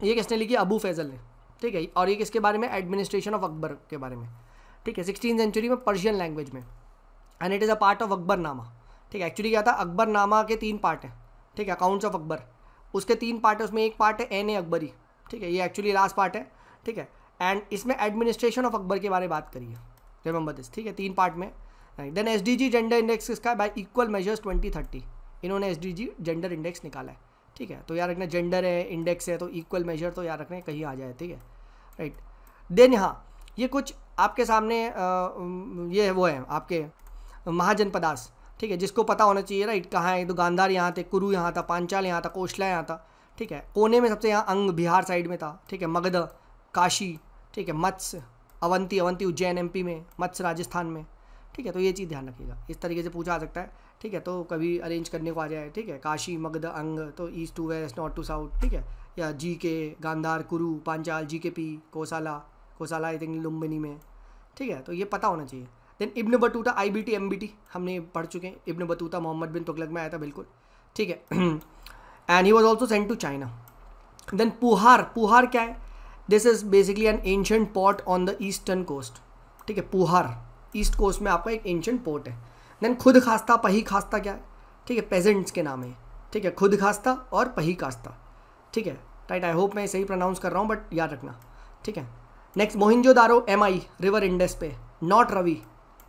ये किसने लिखी अबू फैजल ने ठीक है और ये किसके बारे में एडमिनिस्ट्रेशन ऑफ अकबर के बारे में ठीक है सिक्सटीन सेंचुरी में पर्शियन लैंग्वेज में and it is a part of Akbarnama ठीक है एक्चुअली क्या था अकबर नामा के तीन पार्ट हैं ठीक है अकाउंट्स ऑफ अकबर उसके तीन पार्ट है उसमें एक पार्ट है एन ए अकबरी ठीक है ये एक्चुअली लास्ट पार्ट है ठीक है एंड इसमें एडमिनिस्ट्रेशन ऑफ अकबर के बारे में बात करिए रिमेंबर दिस ठीक है तीन पार्ट में right then S gender index किसका है by equal measures twenty thirty इन्होंने एस जेंडर इंडेक्स निकाला है ठीक है तो यार रखना जेंडर है इंडेक्स है तो इक्वल मेजर तो यार रखना कहीं आ जाए ठीक है राइट देन हाँ ये कुछ आपके सामने आ, ये वो है आपके महाजन पदार्थ ठीक है जिसको पता होना चाहिए राइट कहाँ है दुकानदार तो यहाँ थे कुरु यहाँ था पांचाल यहाँ था कोशला यहाँ था ठीक है कोने में सबसे यहाँ अंग बिहार साइड में था ठीक है मगध काशी ठीक है मत्स्य अवंती अवंती उज्जैन एमपी में मत्स्य राजस्थान में ठीक है तो ये चीज़ ध्यान रखिएगा इस तरीके से पूछा आ सकता है ठीक है तो कभी अरेंज करने को आ जाए ठीक है काशी मगध अंग तो east to west north to south ठीक है या जी के गांधार कुरु Panchal G K P Kosala Kosala I think Lumbini में ठीक है तो ये पता होना चाहिए then Ibn Battuta I B T M B T हमने पढ़ चुके हैं इब्न बतूता मोहम्मद बिन तुगलक में आया था बिल्कुल ठीक है and he was also send to China then Puhar Puhar क्या है this is basically an ancient port on the eastern coast ठीक है पुहार ईस्ट कोस्ट में आपका एक एंशंट पोर्ट है देन खुद खास्ता पही खास्ता क्या है ठीक है पेजेंट्स के नाम है ठीक है खुद खास्ता और पही खास्ता ठीक है राइट आई होप मैं सही प्रोनाउंस कर रहा हूँ बट याद रखना ठीक है next Mohenjo Daro M I river Indus पे not Ravi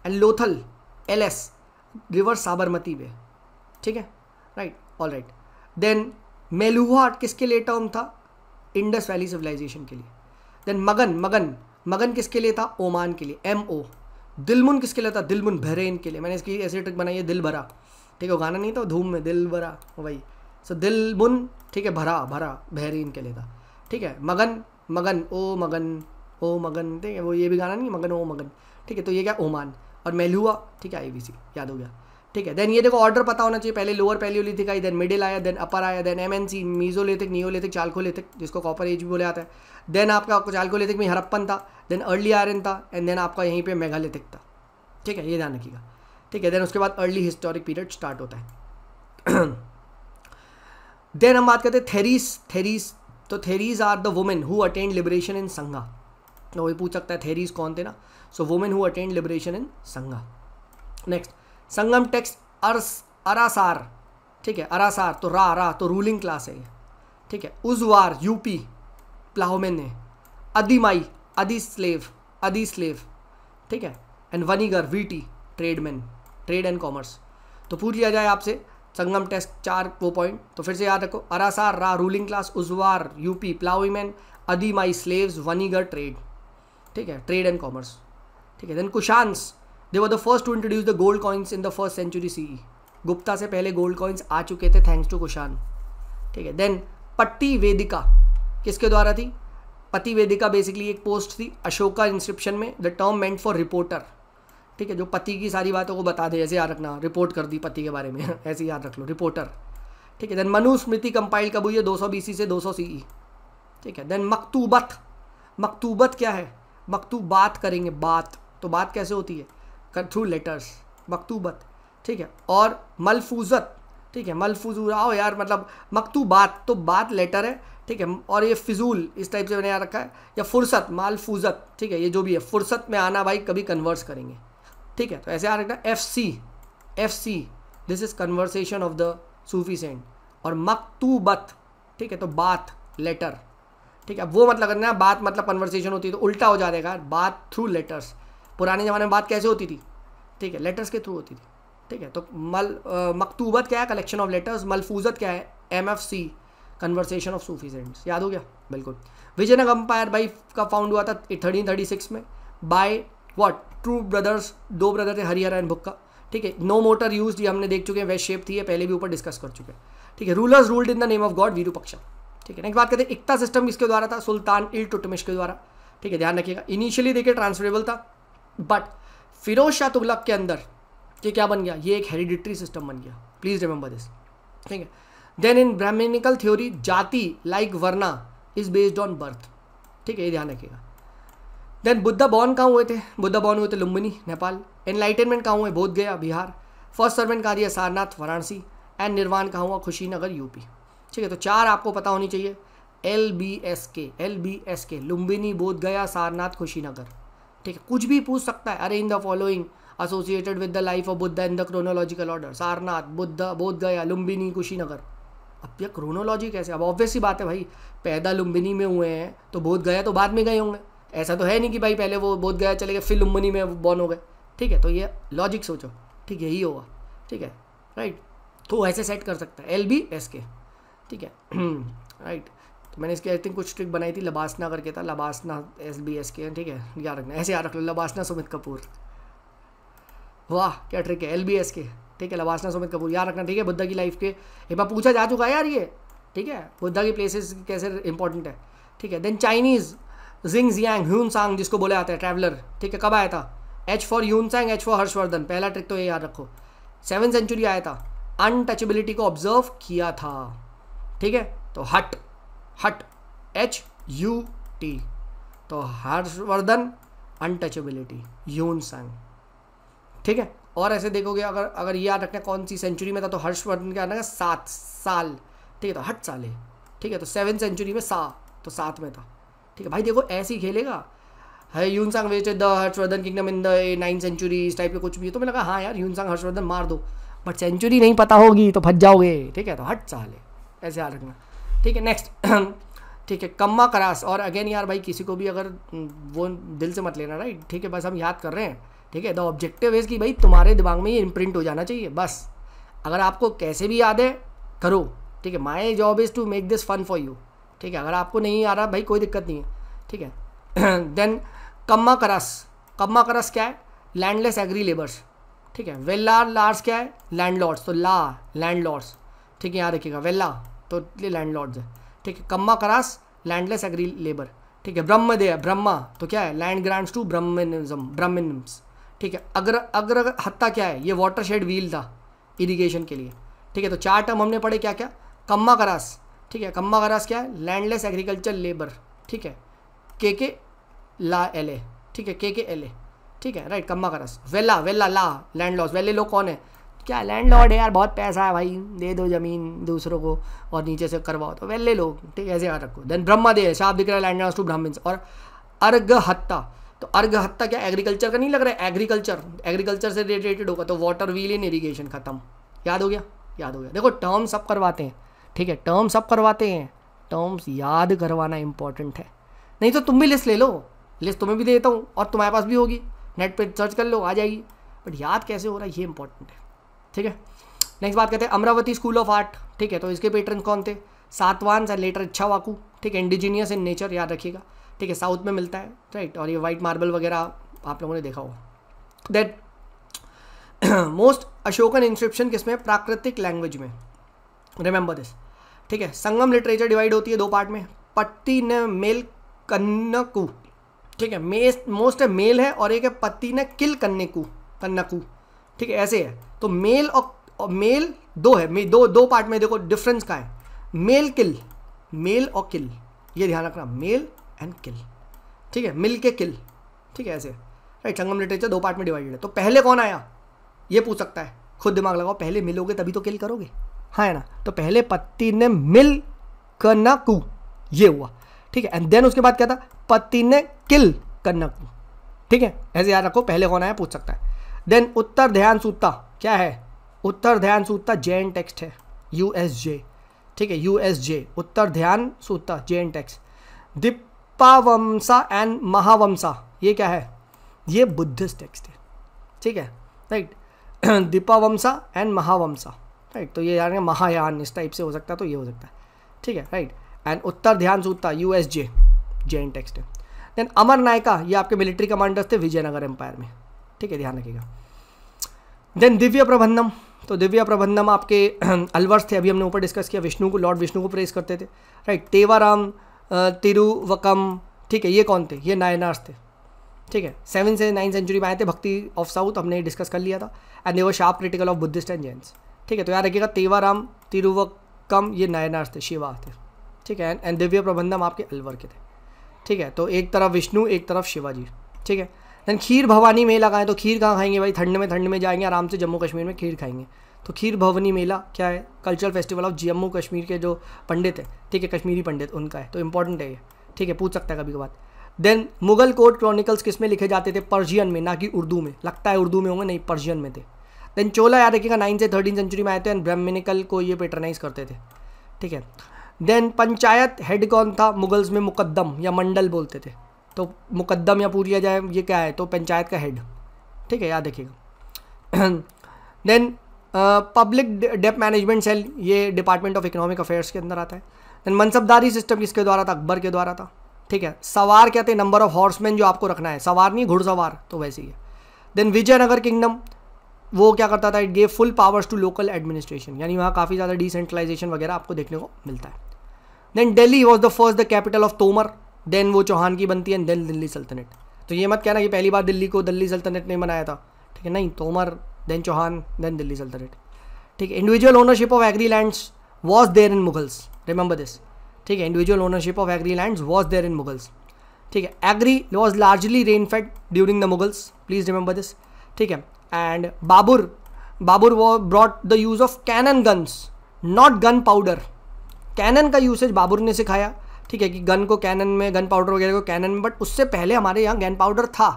and Lothal L S river Sabarmati पे ठीक है right all right then Meluha किसके लिए टर्म था इंडस वैली सिविलाइजेशन के लिए देन मगन मगन मगन किसके लिए था ओमान के लिए एम ओ दिलमुन किसके लिए था दिलमुन भरे इनके लिए मैंने इसकी ऐसी ट्रिक बनाई है दिल भरा ठीक है गाना नहीं था धूम में दिल भरा वही सो दिल बुन ठीक है भरा भरा भैरी इनके लिए था ठीक है मगन मगन ओ मगन ओ मगन ठीक है वो ये भी गाना नहीं मगन ओ मगन ठीक है तो ये क्या ओमान और मेलुआ ठीक है आई याद हो गया ठीक है देन ये देखो ऑर्डर पता होना चाहिए पहले लोअर ओली थी देन मिडिल आया देन अपर आया then M N C mesolithic neolithic chalcolithic जिसको कॉपर एज भी बोले आता है देन आपका कुछ अल्कोलिथिक में हरप्पन था देन अर्ली आयरन था एंड देन आपका यहीं पे मेघालिथिक था ठीक है ये ध्यान रखिएगा ठीक है देन उसके बाद अर्ली हिस्टोरिक पीरियड स्टार्ट होता है देन हम बात करते हैं थेरीज थेरीज तो Theris are the women who attend liberation in Sangha तो वही पूछ सकता है थेरीज कौन थे ना so women who attend liberation in Sangha next Sangam texts अर्स अरासार ठीक है अरासार तो रा रा तो रूलिंग क्लास है ये ठीक है उजवार यूपी प्लाहोमेन है अदिमाई अदि स्लेव अदि स्लेव ठीक है and Vanigar V T tradesman trade and commerce तो पूछ लिया जाए आपसे संगम टेस्ट चार वो पॉइंट तो फिर से याद रखो अरासार रा रूलिंग क्लास उजवार यूपी प्लाउमैन अदीमाई स्लेव्स वनीगर ट्रेड ठीक है ट्रेड एंड कॉमर्स ठीक है then Kushans they were the first to introduce the gold coins in the first century C Gupta से पहले गोल्ड कॉइन्स आ चुके थे थैंक्स टू कुशान ठीक है देन पट्टी वेदिका किसके द्वारा थी पति वेदिका बेसिकली एक पोस्ट थी अशोका इंस्क्रिप्शन में the term meant for reporter ठीक है जो पति की सारी बातों को बता दे ऐसे याद रखना रिपोर्ट कर दी पति के बारे में ऐसे याद रख लो रिपोर्टर ठीक है देन मनु स्मृति कंपाइल कब हुई है दो सौ से दो सौ e. ठीक है देन मकतूबत मकतूबत क्या है मकतूबात करेंगे बात तो बात कैसे होती है थ्रू लेटर्स मकतूबत ठीक है और मलफूजत ठीक है मलफूजूरा यार मतलब मकतूबात तो बात लेटर है ठीक है और ये फिजूल इस टाइप से मैंने यहाँ रखा है या फुर्सत मालफूजत ठीक है ये जो भी है फुर्सत में आना भाई कभी कन्वर्स करेंगे ठीक है तो ऐसे यहाँ रखना F C F C this is conversation of the Sufi saint और मकतूबत ठीक है तो बात लेटर ठीक है वो मतलब करना है बात मतलब कन्वर्सेशन होती है तो उल्टा हो जाएगा बात थ्रू लेटर्स पुराने ज़माने में बात कैसे होती थी ठीक है लेटर्स के थ्रू होती थी ठीक है तो मल मकतूबत क्या है कलेक्शन ऑफ लेटर्स मलफूजत क्या है M F C conversation of Sufi saints याद हो गया बिल्कुल विजयनगर अम्पायर भाई का फाउंड हुआ था थर्टीन थर्टी सिक्स में बाय व्हाट ट्रू ब्रदर्स दो ब्रदर थे हरिहर एंड भुक्का ठीक है नो मोटर यूज ये हमने देख चुके हैं वेस्ट शेप थी है पहले भी ऊपर डिस्कस कर चुके हैं ठीक है rulers ruled in the name of god Virupaksha ठीक है नेक्स्ट बात करते हैं इकता सिस्टम इसके द्वारा था सुल्तान इल टुटमिश के द्वारा ठीक है ध्यान रखिएगा इनिशियली देखिए ट्रांसफरेबल था बट फिरोज शाह तुगलक के अंदर ये क्या बन गया ये एक हेरिडिट्री सिस्टम बन गया प्लीज़ रिमेंबर दिस ठीक है then in Brahmanical theory jati like varna is based on birth ठीक है ये ध्यान रखिएगा देन बुद्धा बॉर्न कहाँ हुए थे बुद्धा बॉर्न हुए थे लुम्बिनी नेपाल एनलाइटेनमेंट कहाँ हुए बोध गया बिहार फर्स्ट सर्वेंट कहाँ दिया सारनाथ वाराणसी एंड निर्वाण कहाँ हुआ खुशीनगर यूपी ठीक है तो चार आपको पता होनी चाहिए L B S K L B S K Lumbini बोध गया सारनाथ खुशीनगर ठीक है कुछ भी पूछ सकता है अरे in the following associated with the life of Buddha in the chronological order Sarnath Buddha Bodh Gaya Lumbini Kushinagar अब यह क्रोनोलॉजी कैसे अब ऑब्वियस ही बात है भाई पैदा लुम्बिनी में हुए हैं तो बोध गया तो बाद में गए होंगे ऐसा तो है नहीं कि भाई पहले वो बोध गया चले गए फिर लुम्बिनी में बॉर्न हो गए ठीक है तो ये लॉजिक सोचो ठीक यही होगा ठीक है राइट तो ऐसे सेट कर सकता है एल बी एस के ठीक है राइट तो मैंने इसकी आई थिंक कुछ ट्रिक बनाई थी लबासना करके था लबासना एस बी एस के ठीक है याद रखना ऐसे याद रख लो लबासना सुमित कपूर वाह क्या ट्रिक है एल बी एस के ठीक है लवासना सुमित कपूर याद रखना ठीक है बुद्धा की लाइफ के एक बार पूछा जा चुका है यार ये ठीक है बुद्धा की प्लेसेस कैसे इंपॉर्टेंट है ठीक है then Chinese Xuanzang Hiuen Tsang जिसको बोला जाता है ट्रैवलर ठीक है कब आया था H for Hiuen Tsang H for Harshavardhan पहला ट्रिक तो ये याद रखो सेवन सेंचुरी आया था अनटचेबिलिटी को ऑब्जर्व किया था ठीक है तो हट हट एच यू टी तो हर्षवर्धन अनटचेबिलिटी ह्यून सांग ठीक है और ऐसे देखोगे अगर अगर ये याद रखना कौन सी सेंचुरी में था तो हर्षवर्धन क्या आना सात साल ठीक है तो हट साल है ठीक है तो सेवन सेंचुरी में सा तो सात में था ठीक है भाई देखो ऐसे ही खेलेगा है यूनसांग वेच the Harshavardhan kingdom in the nine century इस टाइप के कुछ भी है तो मैंने लगा हाँ यार यूनसांग हर्षवर्धन मार दो बट सेंचुरी नहीं पता होगी तो फट जाओगे ठीक है तो हट साल है ऐसे याद रखना ठीक है नेक्स्ट ठीक है कम्मा करास और अगेन यार भाई किसी को भी अगर वो दिल से मत लेना राइट ठीक है बस हम याद कर रहे हैं ठीक है द ऑब्जेक्टिव इज़ कि भाई तुम्हारे दिमाग में ये इम्प्रिंट हो जाना चाहिए बस अगर आपको कैसे भी याद है करो ठीक है my job is to make this fun for you ठीक है अगर आपको नहीं आ रहा भाई कोई दिक्कत नहीं है ठीक है देन कम्मा करस कम्मा करस क्या है लैंडलेस एग्री लेबर्स ठीक है वेल्ला लार्स क्या है लैंड लॉर्ड्स तो ला लैंड लॉर्ड्स ठीक है यहाँ रखिएगा वेल्ला तो लैंड लॉर्ड्स है ठीक है Kammakaras landless agri labour ठीक है ब्रह्मदेय ब्रह्मा तो क्या है land grants to Brahmanism Brahmins ठीक है अगर अगर हत्ता क्या है ये वाटर शेड व्हील था इरीगेशन के लिए ठीक है तो चार टर्म हमने पढ़े क्या क्या कम्मा करास ठीक है कम्मा करास क्या है लैंडलेस एग्रीकल्चर लेबर ठीक है के के ला एल ए ठीक है के के एल ए ठीक है राइट कम्मा करास वेला वेला ला लैंड लॉस वेले लोग कौन है क्या लैंड लॉर्ड है यार बहुत पैसा है भाई दे दो ज़मीन दूसरों को और नीचे से करवाओ तो वेले लोग ठीक है ऐसे याद रखो देन ब्रह्मा दे शाप दिख रहा है लैंड लॉस टू ब्राह्मण्स और अर्घ हत्ता तो अर्घ हत्या क्या एग्रीकल्चर का नहीं लग रहा है एग्रीकल्चर एग्रीकल्चर से रिलेटेड होगा तो वाटर व्हील इन इरीगेशन खत्म याद हो गया याद हो गया देखो टर्म सब करवाते हैं ठीक है टर्म सब करवाते हैं टर्म्स याद करवाना इंपॉर्टेंट है नहीं तो तुम भी लिस्ट ले लो लिस्ट तुम्हें भी देता हूँ और तुम्हारे पास भी होगी नेट पर सर्च कर लो आ जाएगी बट याद कैसे हो रहा है ये इंपॉर्टेंट है ठीक है नेक्स्ट बात करते हैं अमरावती स्कूल ऑफ आर्ट ठीक है तो इसके पेटर्न कौन थे सातवान सर लेटर अच्छा वाकू ठीक है इंडिजीनियस इन नेचर याद रखिएगा ठीक है साउथ में मिलता है राइट और ये वाइट मार्बल वगैरह आप लोगों ने देखा होगा दैट मोस्ट अशोकन इंस्क्रिप्शन किसमें प्राकृतिक लैंग्वेज में रिमेंबर दिस ठीक है संगम लिटरेचर डिवाइड होती है दो पार्ट में पट्टी ने मेल कन्नकू ठीक है मोस्ट है मेल है और एक है पत्ती ने किल कन्नेकू कन्नकू ठीक है ऐसे है तो मेल और, और मेल दो है दो दो पार्ट में देखो डिफरेंस का है मेल किल मेल और किल ये ध्यान रखना मेल एंड किल ठीक है मिल के किल ठीक है ऐसे राइट संगम लिटरेचर दो पार्ट में डिवाइडेड है तो पहले कौन आया ये पूछ सकता है खुद दिमाग लगाओ पहले मिलोगे तभी तो किल करोगे हाँ है ना तो पहले पति ने मिल करना कू ये हुआ ठीक है एंड देन उसके बाद क्या था पति ने किल करना कू ठीक है ऐसे याद रखो पहले कौन आया पूछ सकता है देन उत्तर ध्यान सूत्ता क्या है उत्तर ध्यान सूत्ता जैन टेक्स्ट है यू ठीक है U Uttaradhyayana Sutta Jain text Dipavamsa and Mahavamsa ये क्या है ये बुद्धिस्ट टेक्स्ट है ठीक है right Dipavamsa and Mahavamsa right तो ये यार महायान इस टाइप से हो सकता है तो ये हो सकता है ठीक है right and Uttaradhyayana Sutta U S J J in text है देन अमर नायका ये आपके मिलिट्री कमांडर्स थे विजयनगर एम्पायर में ठीक है ध्यान रखिएगा देन दिव्य प्रबंधम तो दिव्य प्रबंधम आपके अलवर्स थे अभी हमने ऊपर डिस्कस किया विष्णु को लॉर्ड विष्णु को प्रेस करते थे राइट तेवाराम तिरुवकम ठीक है ये कौन थे ये नायनार्स थे ठीक है सेवन से नाइन सेंचुरी में आए थे भक्ति ऑफ साउथ हमने डिस्कस कर लिया था and they were sharp critical of Buddhist and Jains ठीक है तो याद रखिएगा तेवाराम तिरुवकम ये नायनार्स थे शिवा थे ठीक है एंड दिव्य प्रबंधम आपके अलवर के थे ठीक है तो एक तरफ विष्णु एक तरफ शिवाजी ठीक है देन खीर भवानी मेला लगाएं तो खीर कहाँ खाएंगे भाई ठंड में ठंड में जाएंगे आराम से जम्मू कश्मीर में खीर खाएंगे तो खीर भवनी मेला क्या है cultural festival of Jammu Kashmir के जो पंडित है ठीक है कश्मीरी पंडित उनका है तो इंपॉर्टेंट है ये ठीक है पूछ सकता है कभी कभार देन मुगल कोर्ट क्रॉनिकल्स किस में लिखे जाते थे पर्जियन में ना कि उर्दू में लगता है उर्दू में होंगे नहीं पर्जियन में थे देन चोला याद रखिएगा नाइन से थर्टीन सेंचुरी में आए थे एंड ब्रह्मिनिकल को ये पेटरनाइज करते थे ठीक है देन पंचायत हेड कौन था मुगल्स में मुकदम या मंडल बोलते थे तो मुकदम या पूरी जाए ये क्या है तो पंचायत का हेड ठीक है याद रखिएगा then public debt management cell ये डिपार्टमेंट ऑफ इकोनॉमिक अफेयर्स के अंदर आता है देन मनसबदारी सिस्टम किसके द्वारा था अकबर के द्वारा था ठीक है सवार कहते हैं नंबर ऑफ हॉर्समैन जो आपको रखना है सवार नहीं घुड़सवार तो वैसे ही है देन विजयनगर किंगडम वो क्या करता था it gave full powers to local administration यानी वहाँ काफ़ी ज़्यादा डिसेंट्रलाइजेशन वगैरह आपको देखने को मिलता है then Delhi was the first the capital of Tomar then वो चौहान की बनती है देन दिल्ली सल्तनत तो ये मत कहना कि पहली बार दिल्ली को दिल्ली सल्तनत ने बनाया था ठीक है नहीं तोमर देन चौहान देन दिल्ली सल्तनत ठीक है individual ownership of agri lands was there in Mughals remember this ठीक है individual ownership of agri lands was there in Mughals ठीक है agri was largely rainfed during the Mughals please remember this ठीक है and Babur Babur was brought the use of cannon guns not gun powder cannon का usage Babur ने सिखाया ठीक है कि गन को कैनन में गन पाउडर वगैरह को कैनन में बट उससे पहले हमारे यहाँ गन पाउडर था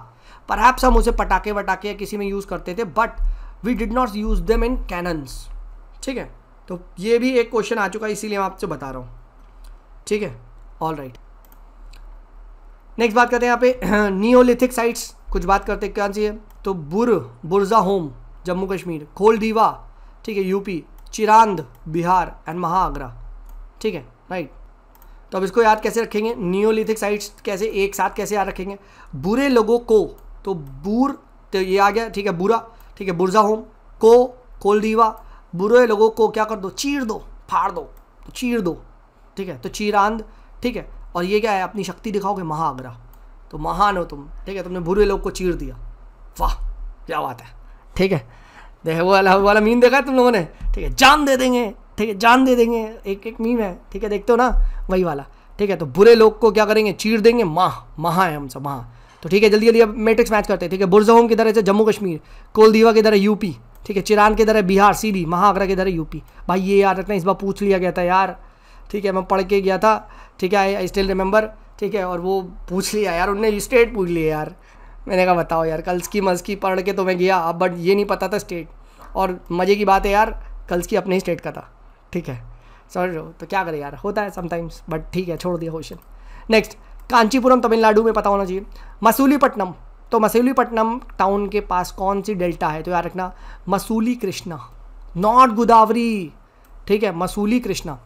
पर हम उसे पटाखे वटाखे या किसी में यूज़ करते थे but we did not use them in cannons ठीक है तो ये भी एक क्वेश्चन आ चुका है इसीलिए मैं आपसे बता रहा हूँ ठीक है ऑल राइट नेक्स्ट बात करते हैं यहाँ पे नियोलिथिक साइट्स कुछ बात करते हैं कौन सी है तो बुर बुरजा होम जम्मू कश्मीर खोलडीवा ठीक है यूपी चिरांद बिहार एंड महाआगरा ठीक है राइट तो अब इसको याद कैसे रखेंगे नियोलिथिक साइट्स कैसे एक साथ कैसे याद रखेंगे बुरे लोगों को तो बुर तो ये आ गया ठीक है बुरा ठीक है बुरजा होम को कोलदीवा बुरे लोगों को क्या कर दो चीर दो फाड़ दो तो चीर दो ठीक है तो चीरांद ठीक है और ये क्या है अपनी शक्ति दिखाओगे महाआगरा तो महान हो तुम ठीक है तुमने बुरे लोग को चीर दिया वाह क्या बात है ठीक है देखे वो वाला वाला मीन देखा है तुम लोगों ने ठीक है जान दे देंगे ठीक है जान दे देंगे एक एक मीम है ठीक है देखते हो ना वही वाला ठीक है तो बुरे लोग को क्या करेंगे चीर देंगे माह महा है हम सब महा तो ठीक है जल्दी जल्दी अब मैट्रिक्स मैच करते हैं ठीक है बुरजहोम किधर है अच्छा, जम्मू कश्मीर कोलदीवा किधर है यूपी ठीक है चिरान किधर है बिहार सीधी महाआगरा किधर है यूपी भाई ये यार रखना इस बार पूछ लिया गया था यार ठीक है मैं पढ़ के गया था ठीक है आई स्टिल रिमेंबर ठीक है और वो पूछ लिया यार उनने स्टेट पूछ लिया यार मैंने कहा बताओ यार कल्स की मज़ की पढ़ के तो मैं गया अब बट ये नहीं पता था स्टेट और मज़े की बात है यार कल्स की अपने ही स्टेट का था ठीक है समझ तो क्या करें यार होता है समटाइम्स बट ठीक है छोड़ दिया क्वेश्चन नेक्स्ट कांचीपुरम तमिलनाडु में पता होना चाहिए मसूलीपट्टनम तो मसूलीपट्टनम टाउन के पास कौन सी डेल्टा है तो याद रखना मसूली कृष्णा नॉर्थ गोदावरी ठीक है मसूली कृष्णा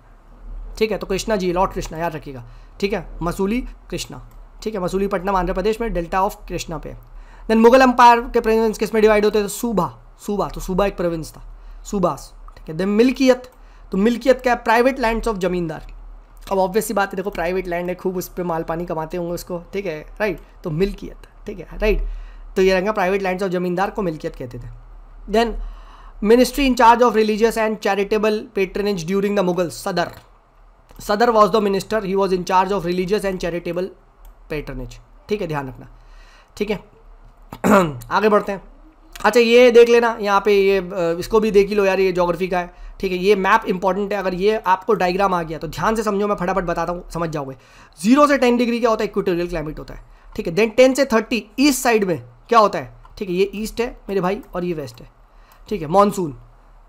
ठीक है तो कृष्णा जी लॉर्ड कृष्णा याद रखिएगा ठीक है मसूली कृष्णा ठीक है मसूलीपट्टनम आंध्र प्रदेश में डेल्टा ऑफ कृष्णा पे देन मुगल अंपायर के प्रोविंस किस में डिवाइड होते थे सूबा सूबा तो सूबा एक प्रोविंस था सूबास ठीक है देन मिल्कियत तो मिल्कियत क्या है प्राइवेट लैंड्स ऑफ जमींदार अब ऑब्वियसली बात है देखो प्राइवेट लैंड है खूब उस पर माल पानी कमाते होंगे उसको ठीक है राइट तो मिल्कियत ठीक है राइट तो ये रहेंगे प्राइवेट लैंड ऑफ जमींदार को मिल्कियत कहते थे then ministry in charge of religious and charitable patronage during the Mughal Sadr Sadr was the minister he was in charge of religious and charitable patronage ठीक है ध्यान रखना ठीक है आगे बढ़ते हैं अच्छा ये देख लेना यहाँ पे ये इसको भी देख ही लो यार ये जोग्राफी का है ठीक है ये मैप इंपॉर्टेंट है अगर ये आपको डायग्राम आ गया तो ध्यान से समझो मैं फटाफट बताता हूँ समझ जाओगे जीरो से टेन डिग्री क्या होता है इक्वेटोरियल क्लाइमेट होता है ठीक है देन टेन से थर्टी ईस्ट साइड में क्या होता है ठीक है ये ईस्ट है मेरे भाई और ये वेस्ट है ठीक है मानसून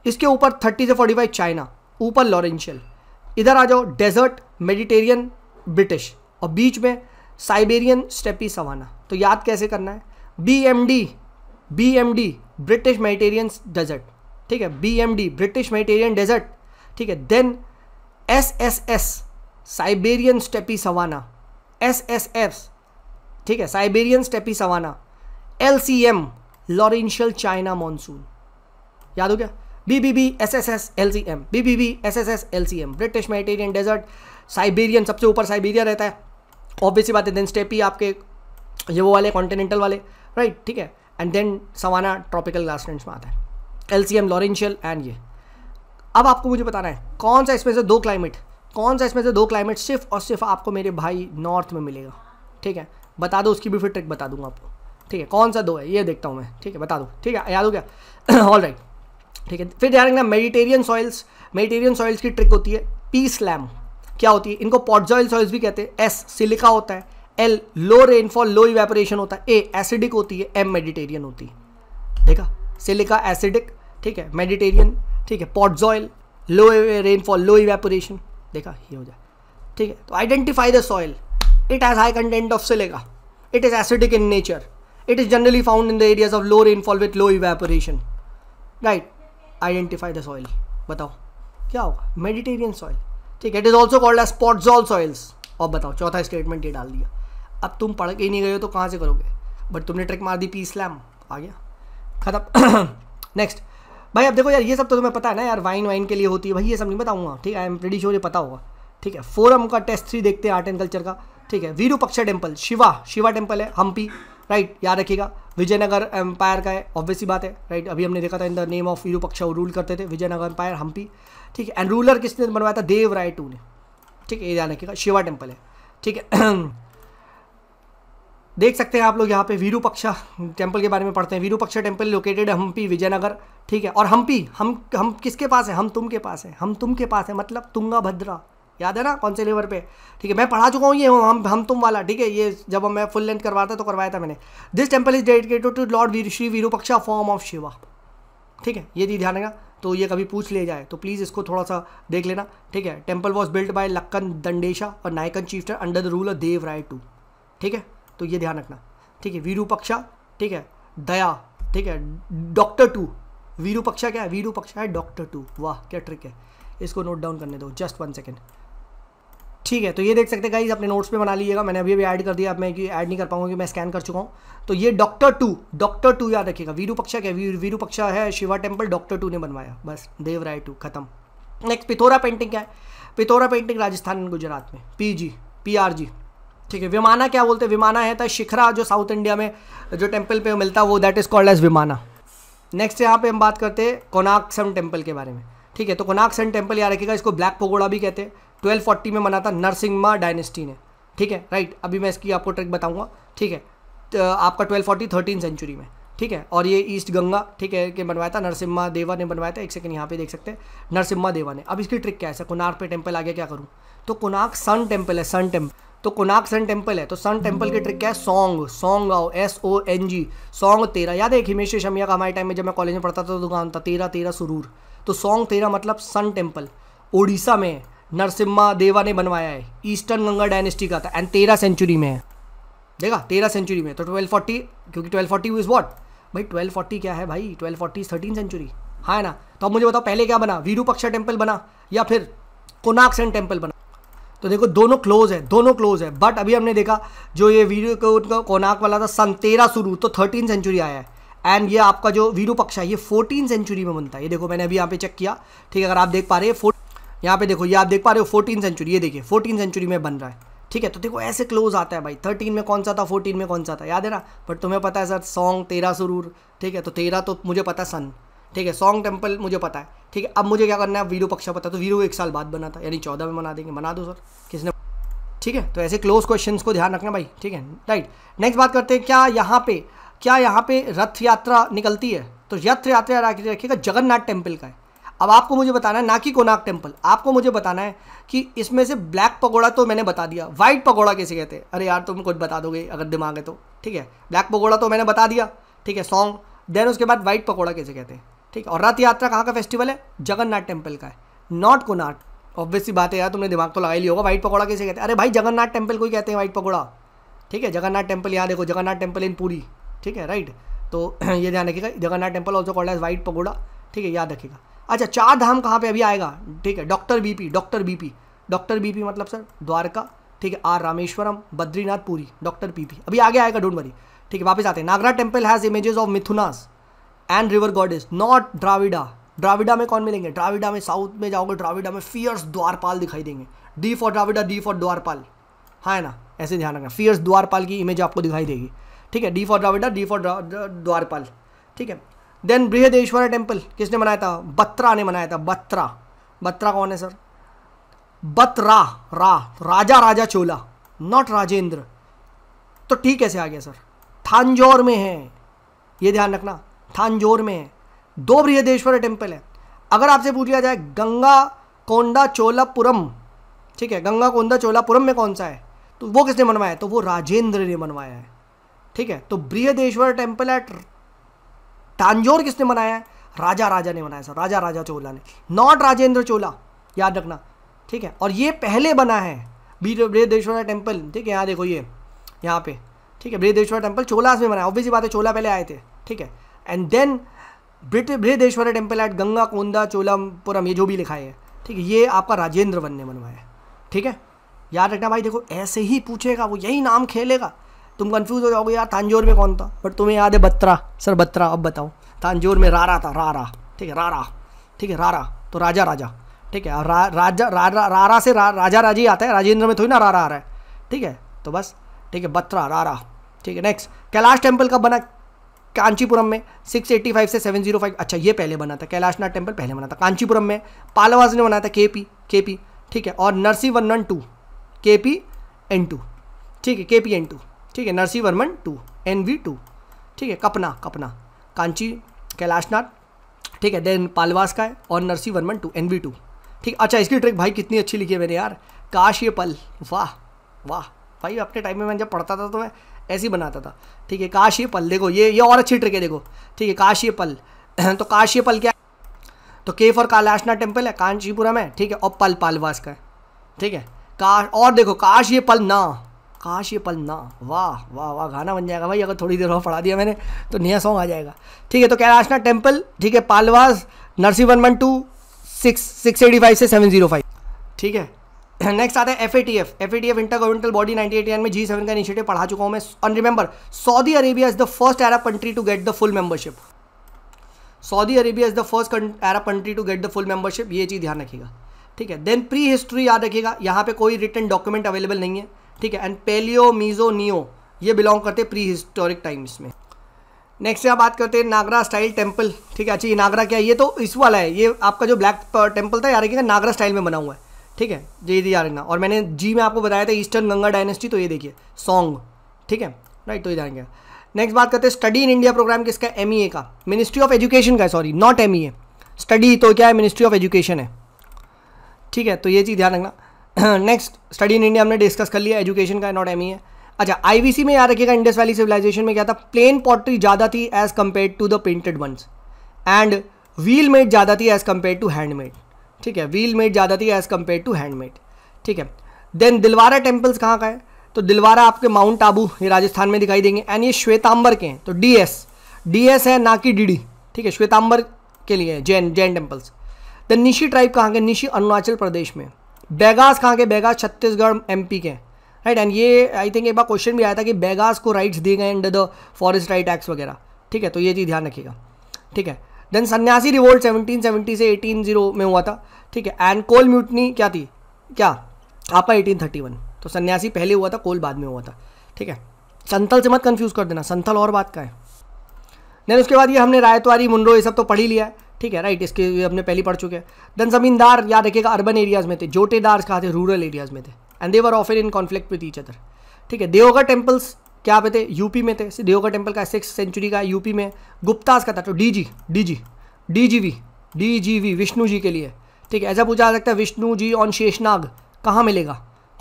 इसके ऊपर थर्टी से फोर्टी फाइव चाइना ऊपर लॉरेंशियल इधर आ जाओ डेजर्ट मेडिटेरियन ब्रिटिश और बीच में साइबेरियन स्टेपी सवाना तो याद कैसे करना है B M D B M D British Mediterranean desert ठीक है B M D British Mediterranean desert ठीक है then S S S Siberian steppe savanna S S S ठीक है Siberian steppe savanna L C M Laurentian China monsoon याद हो गया B B B S S S L C M B B B S S S L C M British Mediterranean desert Siberian सबसे ऊपर Siberia रहता है obviously बात है then steppe आपके ये वो वाले कॉन्टिनेंटल वाले राइट ठीक है and then savanna tropical grasslands में आता है L C M Laurentian and ये अब आपको मुझे बताना है कौन सा इसमें से दो क्लाइमेट कौन सा इसमें से दो क्लाइमेट सिर्फ और सिर्फ आपको मेरे भाई नॉर्थ में मिलेगा ठीक है बता दो उसकी भी फिर ट्रिक बता दूंगा आपको ठीक है कौन सा दो है ये देखता हूँ मैं ठीक है बता दो ठीक है याद हो गया ऑल राइट ठीक है फिर ध्यान रखना मेडिटेरियन सॉइल्स मेडिटेरियन सॉइल्स की ट्रिक होती है पी स्लैम क्या होती है इनको पॉटजॉइल सॉइल्स भी कहते हैं एस सिलिका होता है L low rainfall low evaporation होता है ए एसिडिक होती है एम मेडिटेरियन होती है देखा सिलिका एसिडिक ठीक है मेडिटेरियन ठीक है पॉटजॉयल लो रेनफॉल लो इवेपोरेशन देखा ये हो जाए ठीक है तो identify the soil it has high content of silica it is acidic in nature it is generally found in the areas of low rainfall with low evaporation right identify the soil बताओ क्या होगा Mediterranean soil ठीक है it is also called as podzol soils और बताओ चौथा statement ये डाल दिया अब तुम पढ़ के ही नहीं गए हो तो कहाँ से करोगे बट तुमने ट्रिक मार दी पी स्लैम आ गया खत्म नेक्स्ट भाई अब देखो यार ये सब तो तुम्हें पता है ना यार वाइन वाइन के लिए होती है भाई ये सब नहीं बताऊँगा ठीक है आई एम रेडी श्योर ये पता होगा ठीक है फोरम का टेस्ट थ्री देखते हैं आर्ट एंड कल्चर का ठीक है वीरूपक्ष टेम्पल शिवा शिवा टेम्पल है हम्पी राइट याद रखिएगा विजयनगर एम्पायर का है ऑब्वियसली बात है राइट अभी हमने देखा था in the name of Virupaksha rule करते थे विजयनगर एम्पायर हम्पी ठीक है एंड रूलर किसने बनवाया था देव राय टू ने ठीक है ये याद रखिएगा शिवा टेम्पल है ठीक है देख सकते हैं आप लोग यहाँ पे वीरूपक्षा टेम्पल के बारे में पढ़ते हैं वीरूपक्षा टेम्पल लोकेटेड है हम्पी विजयनगर ठीक है और हम्पी हम हम किसके पास है हम तुम के पास है हम तुम के पास है मतलब तुंगा भद्रा याद है ना कौन से लेवर पे ठीक है मैं पढ़ा चुका हूँ ये हम हम तुम वाला ठीक है ये जब मैं फुल लेंथ करवाता तो करवाया था मैंने this temple is dedicated to lord Vir Shri Virupaksha form of Shiva ठीक है ये दी ध्यान रखना तो ये कभी पूछ लिया जाए तो प्लीज़ इसको थोड़ा सा देख लेना ठीक है temple was built by Lakkana Dandesha और Nayakan chieftain under the rule of Deva Raya two ठीक है तो ये ध्यान रखना ठीक है वीरूपक्षा ठीक है दया ठीक है डॉक्टर टू वीरूपक्षा क्या है वीरूपक्षा है डॉक्टर टू वाह क्या ट्रिक है इसको नोट डाउन करने दो जस्ट वन सेकेंड ठीक है तो ये देख सकते हैं गाइज अपने नोट्स पे बना लीजिएगा मैंने अभी अभी ऐड कर दिया अब मैं कि ऐड नहीं कर पाऊंगा कि मैं स्कैन कर चुका हूँ तो ये डॉक्टर टू डॉक्टर टू याद रखिएगा वीरूपक्षा क्या वीर वीरूपक्षा है शिवा टेम्पल डॉक्टर टू ने बनवाया बस देवराय टू खत्म नेक्स्ट पिथौरा पेंटिंग क्या है पिथौरा पेंटिंग राजस्थान गुजरात में P G P R G ठीक है विमाना क्या बोलते हैं विमाना है था शिखरा जो साउथ इंडिया में जो टेम्पल पे मिलता है वो that is called as vimana next यहाँ पे हम बात करते हैं कोनाक सन टेम्पल के बारे में ठीक है तो कोनाक सन टेम्पल याद रखेगा इसको ब्लैक पगोड़ा भी कहते हैं ट्वेल्व फोर्टी में मना था नरसिम्हा डायनेस्टी ने ठीक है राइट अभी मैं इसकी आपको ट्रिक बताऊंगा ठीक है तो आपका ट्वेल्व फोर्टी थर्टीन सेंचुरी में ठीक है और ये ईस्ट गंगा ठीक है के बनवाया था नरसिम्हा देवा ने बनवाया था एक सेकंड यहाँ पे देख सकते हैं नरसिम्हा देवा ने अब इसकी ट्रिक क्या है कोनार पे टेम्पल आ गया क्या करूँ तो कोनाक सन टेम्पल है सन टेम्पल तो कोनाक सन टेम्पल है तो सन टेम्पल की ट्रिक क्या है सॉन्ग सॉन्ग आओ S O N G song तेरा याद है हिमेश शमिया का हमारे टाइम में जब मैं कॉलेज में पढ़ता था तो दुकान था तेरह तेरा सुरूर तो सॉन्ग तेरा मतलब सन टेम्पल उड़ीसा में नरसिम्हा देवा ने बनवाया है ईस्टर्न गंगा डायनेस्टी का था एंड तेरह सेंचुरी में है देखा तेरह सेंचुरी में तो ट्वेल्व फोर्टी क्योंकि ट्वेल्व फोर्टी इज़ वॉट भाई ट्वेल्व फोर्टी क्या है भाई ट्वेल्व फोर्टी थर्टीन सेंचुरी हाँ ना तो अब मुझे बताओ पहले क्या बना वीरू पक्षा टेम्पल बना या फिर कोनाक्सन टेम्पल बना तो देखो दोनों क्लोज है दोनों क्लोज है बट अभी हमने देखा जो ये वीडियो को उनका कोनाक वाला था सन तेरह शुरू तो थर्टीन सेंचुरी आया है एंड ये आपका जो वीरूपक्ष है ये फोर्टीन सेंचुरी में बनता है ये देखो मैंने अभी यहाँ पे चेक किया ठीक है अगर आप देख पा रहे हैं यहाँ पे देखो ये आप देख पा रहे हो फोर्टीन सेंचुरी ये देखिए फोर्टीन सेंचुरी में बन रहा है ठीक है तो देखो ऐसे क्लोज आता है भाई थर्टीन में कौन सा था फोर्टीन में कौन सा था याद है ना बट तुम्हें पता है सर सॉन्ग तेरह सुरूर ठीक है तो तेरह तो मुझे पता है सन ठीक है सॉन्ग टेम्पल मुझे पता है ठीक है अब मुझे क्या करना है वीरू पक्षा पता तो वीरू एक साल बाद बना था यानी चौदह में बना देंगे बना दो सर किसने ठीक है तो ऐसे क्लोज क्वेश्चन को ध्यान रखना भाई ठीक है राइट नेक्स्ट बात करते हैं क्या यहाँ पे क्या यहाँ पे रथ यात्रा निकलती है तो रथ यात्रा रखिएगा जगन्नाथ टेम्पल का है अब आपको मुझे बताना है ना कि कोनाक टेम्पल आपको मुझे बताना है कि इसमें से ब्लैक पकौड़ा तो मैंने बता दिया वाइट पकौड़ा कैसे कहते हैं अरे यार तुम कुछ बता दोगे अगर दिमाग है तो ठीक है ब्लैक पकौड़ा तो मैंने बता दिया ठीक है सॉन्ग देन उसके बाद वाइट पकौड़ा कैसे कहते हैं ठीक और रथ यात्रा कहाँ का फेस्टिवल है जगन्नाथ टेम्पल का है नॉट कोनार्ट ऑब्वियसली बात है यार तुमने दिमाग तो लगा लिया होगा वाइट पकौड़ा कैसे कहते हैं अरे भाई जगन्नाथ टेम्पल को ही कहते हैं व्हाइट पकौड़ा ठीक है जगन्नाथ टेम्पल यहाँ देखो जगन्नाथ टेम्पल इन पूरी ठीक है राइट तो ये ध्यान रखिएगा Jagannath temple also called as white pagoda ठीक है याद रखिएगा अच्छा चार धाम कहाँ पे अभी आएगा ठीक है doctor BP doctor BP doctor BP मतलब सर द्वारका ठीक है R Rameswaram Badrinath Puri doctor PP अभी आगे आएगा डोंट वरी ठीक है वापस आते हैं Nagara temple has images of mithunas and river god is not Dravida Dravida में कौन मिलेंगे ड्राविडा में साउथ में जाओगे ड्राविडा में फियर्स द्वारपाल दिखाई देंगे D for Dravida D for dwarapala हाँ है ना ऐसे ध्यान रखना फियर्स द्वारपाल की इमेज आपको दिखाई देगी ठीक है D for Dravida D for dwarapala ठीक है देन बृहदेश्वर टेम्पल किसने बनाया था बत्रा ने बनाया था बत्रा बत्रा कौन है सर बत्रा रा राजा राजा चोला नॉट राजेंद्र तो ठीक कैसे आ गया सर थानजौर में है ये ध्यान रखना थानजोर में है दो बृहदेश्वर टेम्पल है अगर आपसे पूछ लिया जाए गंगा कोंडा चोलापुरम ठीक है गंगा कोंडा चोलापुरम में कौन सा है तो वो किसने बनवाया है तो वो राजेंद्र ने बनवाया है ठीक है तो बृहदेश्वर टेम्पल एट तांजोर किसने बनाया है राजा राजा ने बनाया सर राजा राजा चोला ने नॉट राजेंद्र चोला याद रखना ठीक है और ये पहले बना है बृहदेश्वर टेम्पल ठीक है यहाँ देखो ये यहाँ पे ठीक है बृहदेश्वर टेम्पल चोलास में बनाया ऑब्वियसली बात है चोला पहले आए थे ठीक है and then Brit Brihadeshwara temple at Ganga Konda Cholapuram ये जो भी लिखा है ठीक है ये आपका राजेंद्र वन ने बनवाया है ठीक है याद रखना भाई देखो ऐसे ही पूछेगा वो यही नाम खेलेगा तुम कंफ्यूज हो जाओगे यार तांजोर में कौन था बट तुम्हें याद है बत्रा सर बत्रा अब बताओ तांजोर में रारा था रारा ठीक है रारा ठीक है रारा तो राजा राजा ठीक है रा, राजा रा, रा, रारा से रा, राजा राजी आता है राजेंद्र में थोड़ी ना रारा आ रहा है ठीक है तो बस ठीक है बत्रा रारा ठीक है नेक्स्ट कैलाश टेम्पल कब बना कांचीपुरम में 685 से 705 अच्छा ये पहले बना था कैलाशनाथ टेम्पल पहले बना था कांचीपुरम में पालावास ने बनाया था के पी के पी ठीक है और Narsi Varman two K P N two ठीक है के पी एन टू ठीक है Narsi Varman two N V two ठीक है कपना कपना कांची कैलाशनाथ ठीक है देन पालवास का है और Narsi Varman two N V two ठीक अच्छा इसकी ट्रिक भाई कितनी अच्छी लिखी है मैंने यार काश ये पल वाह वाह भाई अपने टाइम में मैं जब पढ़ता था तो मैं ऐसी ही बनाता था ठीक है काश ये पल देखो ये ये और अच्छी ट्रिक है देखो ठीक है काश ये पल तो काश ये पल क्या तो के फॉर कालाशना टेम्पल है कांचीपुरा में ठीक है और पल पालवास का है ठीक है काश और देखो काश ये पल ना काश ये पल ना वाह वाह वाह गाना बन जाएगा भाई अगर थोड़ी देर और पढ़ा दिया मैंने तो नया सॉन्ग आ जाएगा ठीक है तो कैलाशना टेम्पल ठीक है Pallavas Narsi one one two six six eighty five से सेवन जीरो फाइव ठीक है नेक्स्ट आता है F A T F F A T F intergovernmental body at में जी सेवन का इनिशिएटिव पढ़ा चुका हूँ मैं और remember Saudi Arabia is the first Arab country to get the full membership Saudi Arabia is the first Arab country to get the full membership ये चीज़ ध्यान रखिएगा ठीक है देन प्री हिस्ट्री याद रखिएगा यहाँ पे कोई रिटर्न डॉक्यूमेंट अवेलेबल नहीं है ठीक है एंड पेलियो मीजो नियो ये बिलोंग करते प्री हिस्टोरिक टाइम्स में नेक्स्ट आप बात करते हैं नागरा स्टाइल टेम्पल ठीक है अच्छा ये नागरा क्या है ये तो इस वाला है ये आपका जो ब्लैक टेम्पल था यार रखिएगा नागरा स्टाइल में बना हुआ है ठीक है ये ध्यान रखना और मैंने जी में आपको बताया था ईस्टर्न गंगा डायनेस्टी तो ये देखिए सॉन्ग ठीक है राइट तो ये ध्यान नेक्स्ट बात करते हैं स्टडी इन इंडिया प्रोग्राम किसका एम ई ए का मिनिस्ट्री ऑफ एजुकेशन का sorry not M E A study तो क्या है मिनिस्ट्री ऑफ एजुकेशन है ठीक है तो ये चीज़ ध्यान रखना नेक्स्ट स्टडी इन इंडिया हमने डिस्कस कर लिया एजुकेशन का नॉट एम ई ए अच्छा आईवीसी में याद रखिएगा इंडस वैली सिविलाइजेशन में क्या था प्लेन पॉटरी ज़्यादा थी as compare to the printed ones and wheel made ज़्यादा थी एज कम्पेयर टू हैंडमेड ठीक है व्हील मेड ज़्यादा थी एज़ कम्पेयर टू हैंडमेड ठीक है देन दिलवारा टेम्पल्स कहाँ का है तो दिलवारा आपके माउंट आबू ये राजस्थान में दिखाई देंगे एंड ये श्वेतांबर के हैं तो डी एस डी एस है ना कि डीडी ठीक है श्वेतांबर के लिए Jain Jain temples then Nishi tribe कहाँ के निशी अरुणाचल प्रदेश में बैगास कहाँ के Baigas Chhattisgarh P K right and ये आई थिंक एक बार क्वेश्चन भी आया था कि बैगास को राइट्स दिए गए under the forest right act वगैरह ठीक है तो ये चीज़ ध्यान रखिएगा ठीक है देन सन्यासी रिवोल्ट 1770 से जीरो में हुआ था ठीक है एंड कोल म्यूटनी क्या थी क्या आपका वन तो सन्यासी पहले हुआ था कोल बाद में हुआ था ठीक है संथल से मत कंफ्यूज कर देना संथल और बात का है देन उसके बाद ये हमने रायतवारी मुंडो ये सब तो पढ़ ही लिया है ठीक है राइट इसके हमने पहले पढ़ चुके हैं देन जमींदार याद रखिएगा अर्बन एरियाज़ में थे जोटेदार कहा थे रूरल एरियाज़ में थे एंड देवर ऑफर in conflict with each other ठीक है देवोगा टेम्पल्स क्या पे थे यूपी में थे देवगा टेम्पल का सिक्स सेंचुरी का यूपी में गुप्तास का था तो D G D G D G V D G V Vishnu ji के लिए ठीक है ऐसा पूछा जा सकता है विष्णु जी ऑन शेषनाग कहाँ मिलेगा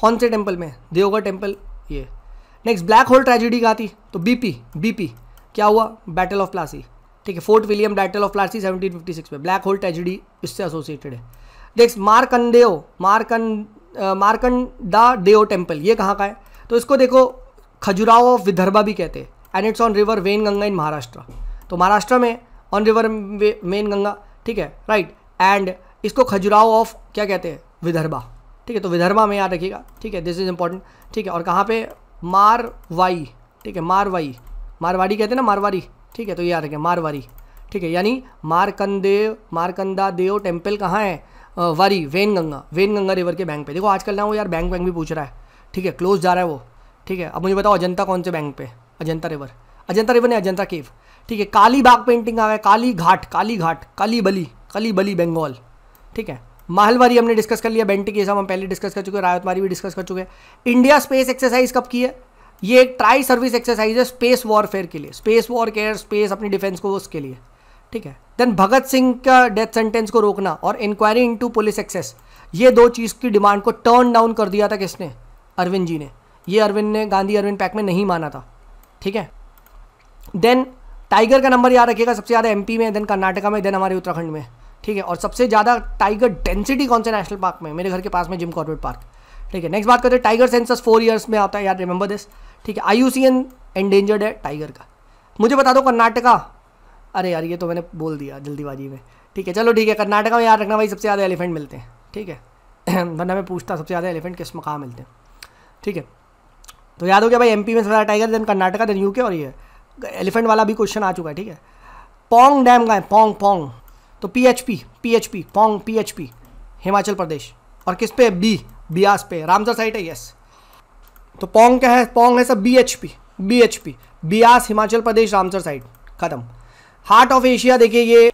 कौन से टेम्पल में देवगढ़ टेम्पल ये नेक्स्ट ब्लैक होल ट्रेजिडी का थी तो बीपी बीपी क्या हुआ बैटल ऑफ प्लासी ठीक है Fort William battle of Plassey 1756 में ब्लैक होल ट्रेजिडी इससे एसोसिएटेड है नेक्स्ट मार्कंडेव मारकन मारकंडा देव टेम्पल ये कहाँ का है तो इसको देखो खजुराओ ऑफ विदर्भा भी कहते हैं and it's on river Wain Ganga in Maharashtra तो महाराष्ट्र में ऑन रिवर वेन गंगा ठीक है राइट एंड इसको खजुराओ ऑफ क्या कहते हैं विदर्भा ठीक है तो विदर्भा में याद रखिएगा ठीक है दिस इज इंपॉर्टेंट ठीक है और कहाँ पे मारवाई ठीक है मारवाई मारवाड़ी कहते हैं ना मारवाड़ी ठीक है तो याद रखें मारवाड़ी ठीक है यानी मारकंदेव मारकंदा देव टेम्पल कहाँ है वारी वेन गंगा वेन गंगा रिवर के बैंक पे देखो आजकल ना वो यार बैंक बैंक भी पूछ रहा है ठीक है क्लोज जा रहा है वो ठीक है अब मुझे बताओ अजंता कौन से बैंक पे अजंता रिवर अजंता रिवर नहीं अजंता केव ठीक है काली बाग पेंटिंग आ गया काली घाट काली घाट काली बली काली बली बंगाल ठीक है माहलवारी हमने डिस्कस कर लिया बेंटी केस हम पहले डिस्कस कर चुके हैं रायतमारी भी डिस्कस कर चुके हैं इंडिया स्पेस एक्सरसाइज कब की है ये एक ट्राई सर्विस एक्सरसाइज है स्पेस वॉरफेयर के लिए स्पेस वॉर केयर स्पेस अपनी डिफेंस को उसके लिए ठीक है देन भगत सिंह का डेथ सेंटेंस को रोकना और इंक्वायरी इनटू पुलिस एक्सेस ये दो चीज़ की डिमांड को टर्न डाउन कर दिया था किसने अरविंद जी ने ये अरविंद ने गांधी अरविंद पैक में नहीं माना था ठीक है देन टाइगर का नंबर याद रखिएगा सबसे ज़्यादा एमपी में देन कर्नाटका में देन हमारे उत्तराखंड में ठीक है और सबसे ज़्यादा टाइगर डेंसिटी कौन से नेशनल पार्क में मेरे घर के पास में जिम कॉर्बेट पार्क ठीक है नेक्स्ट बात करते हैं टाइगर सेंसस फोर ईयर्स में आता है यार रिमेंबर दिस ठीक है आई यू एंडेंजर्ड है टाइगर का मुझे बता दो कर्नाटका अरे यार ये तो मैंने बोल दिया जल्दीबाजी में ठीक है चलो ठीक है कर्नाटका में याद रखना भाई सबसे ज़्यादा एलिफेंट मिलते हैं ठीक है वरना मैं पूछता सबसे ज़्यादा एलिफेंट किस में कहाँ मिलते हैं ठीक है तो याद हो गया भाई एमपी में सबसे ज़्यादा tiger then Karnataka then UK और ये एलिफेंट वाला भी क्वेश्चन आ चुका है ठीक है पोंग डैम का है पोंग पोंग तो P H P P H P Pong P H P Himachal Pradesh और किस पे बी बियास पे रामसर साइट है यस तो पोंग क्या है पोंग है सब B H P B H P Beas Himachal Pradesh Ramsar site ख़त्म हार्ट ऑफ एशिया देखिए ये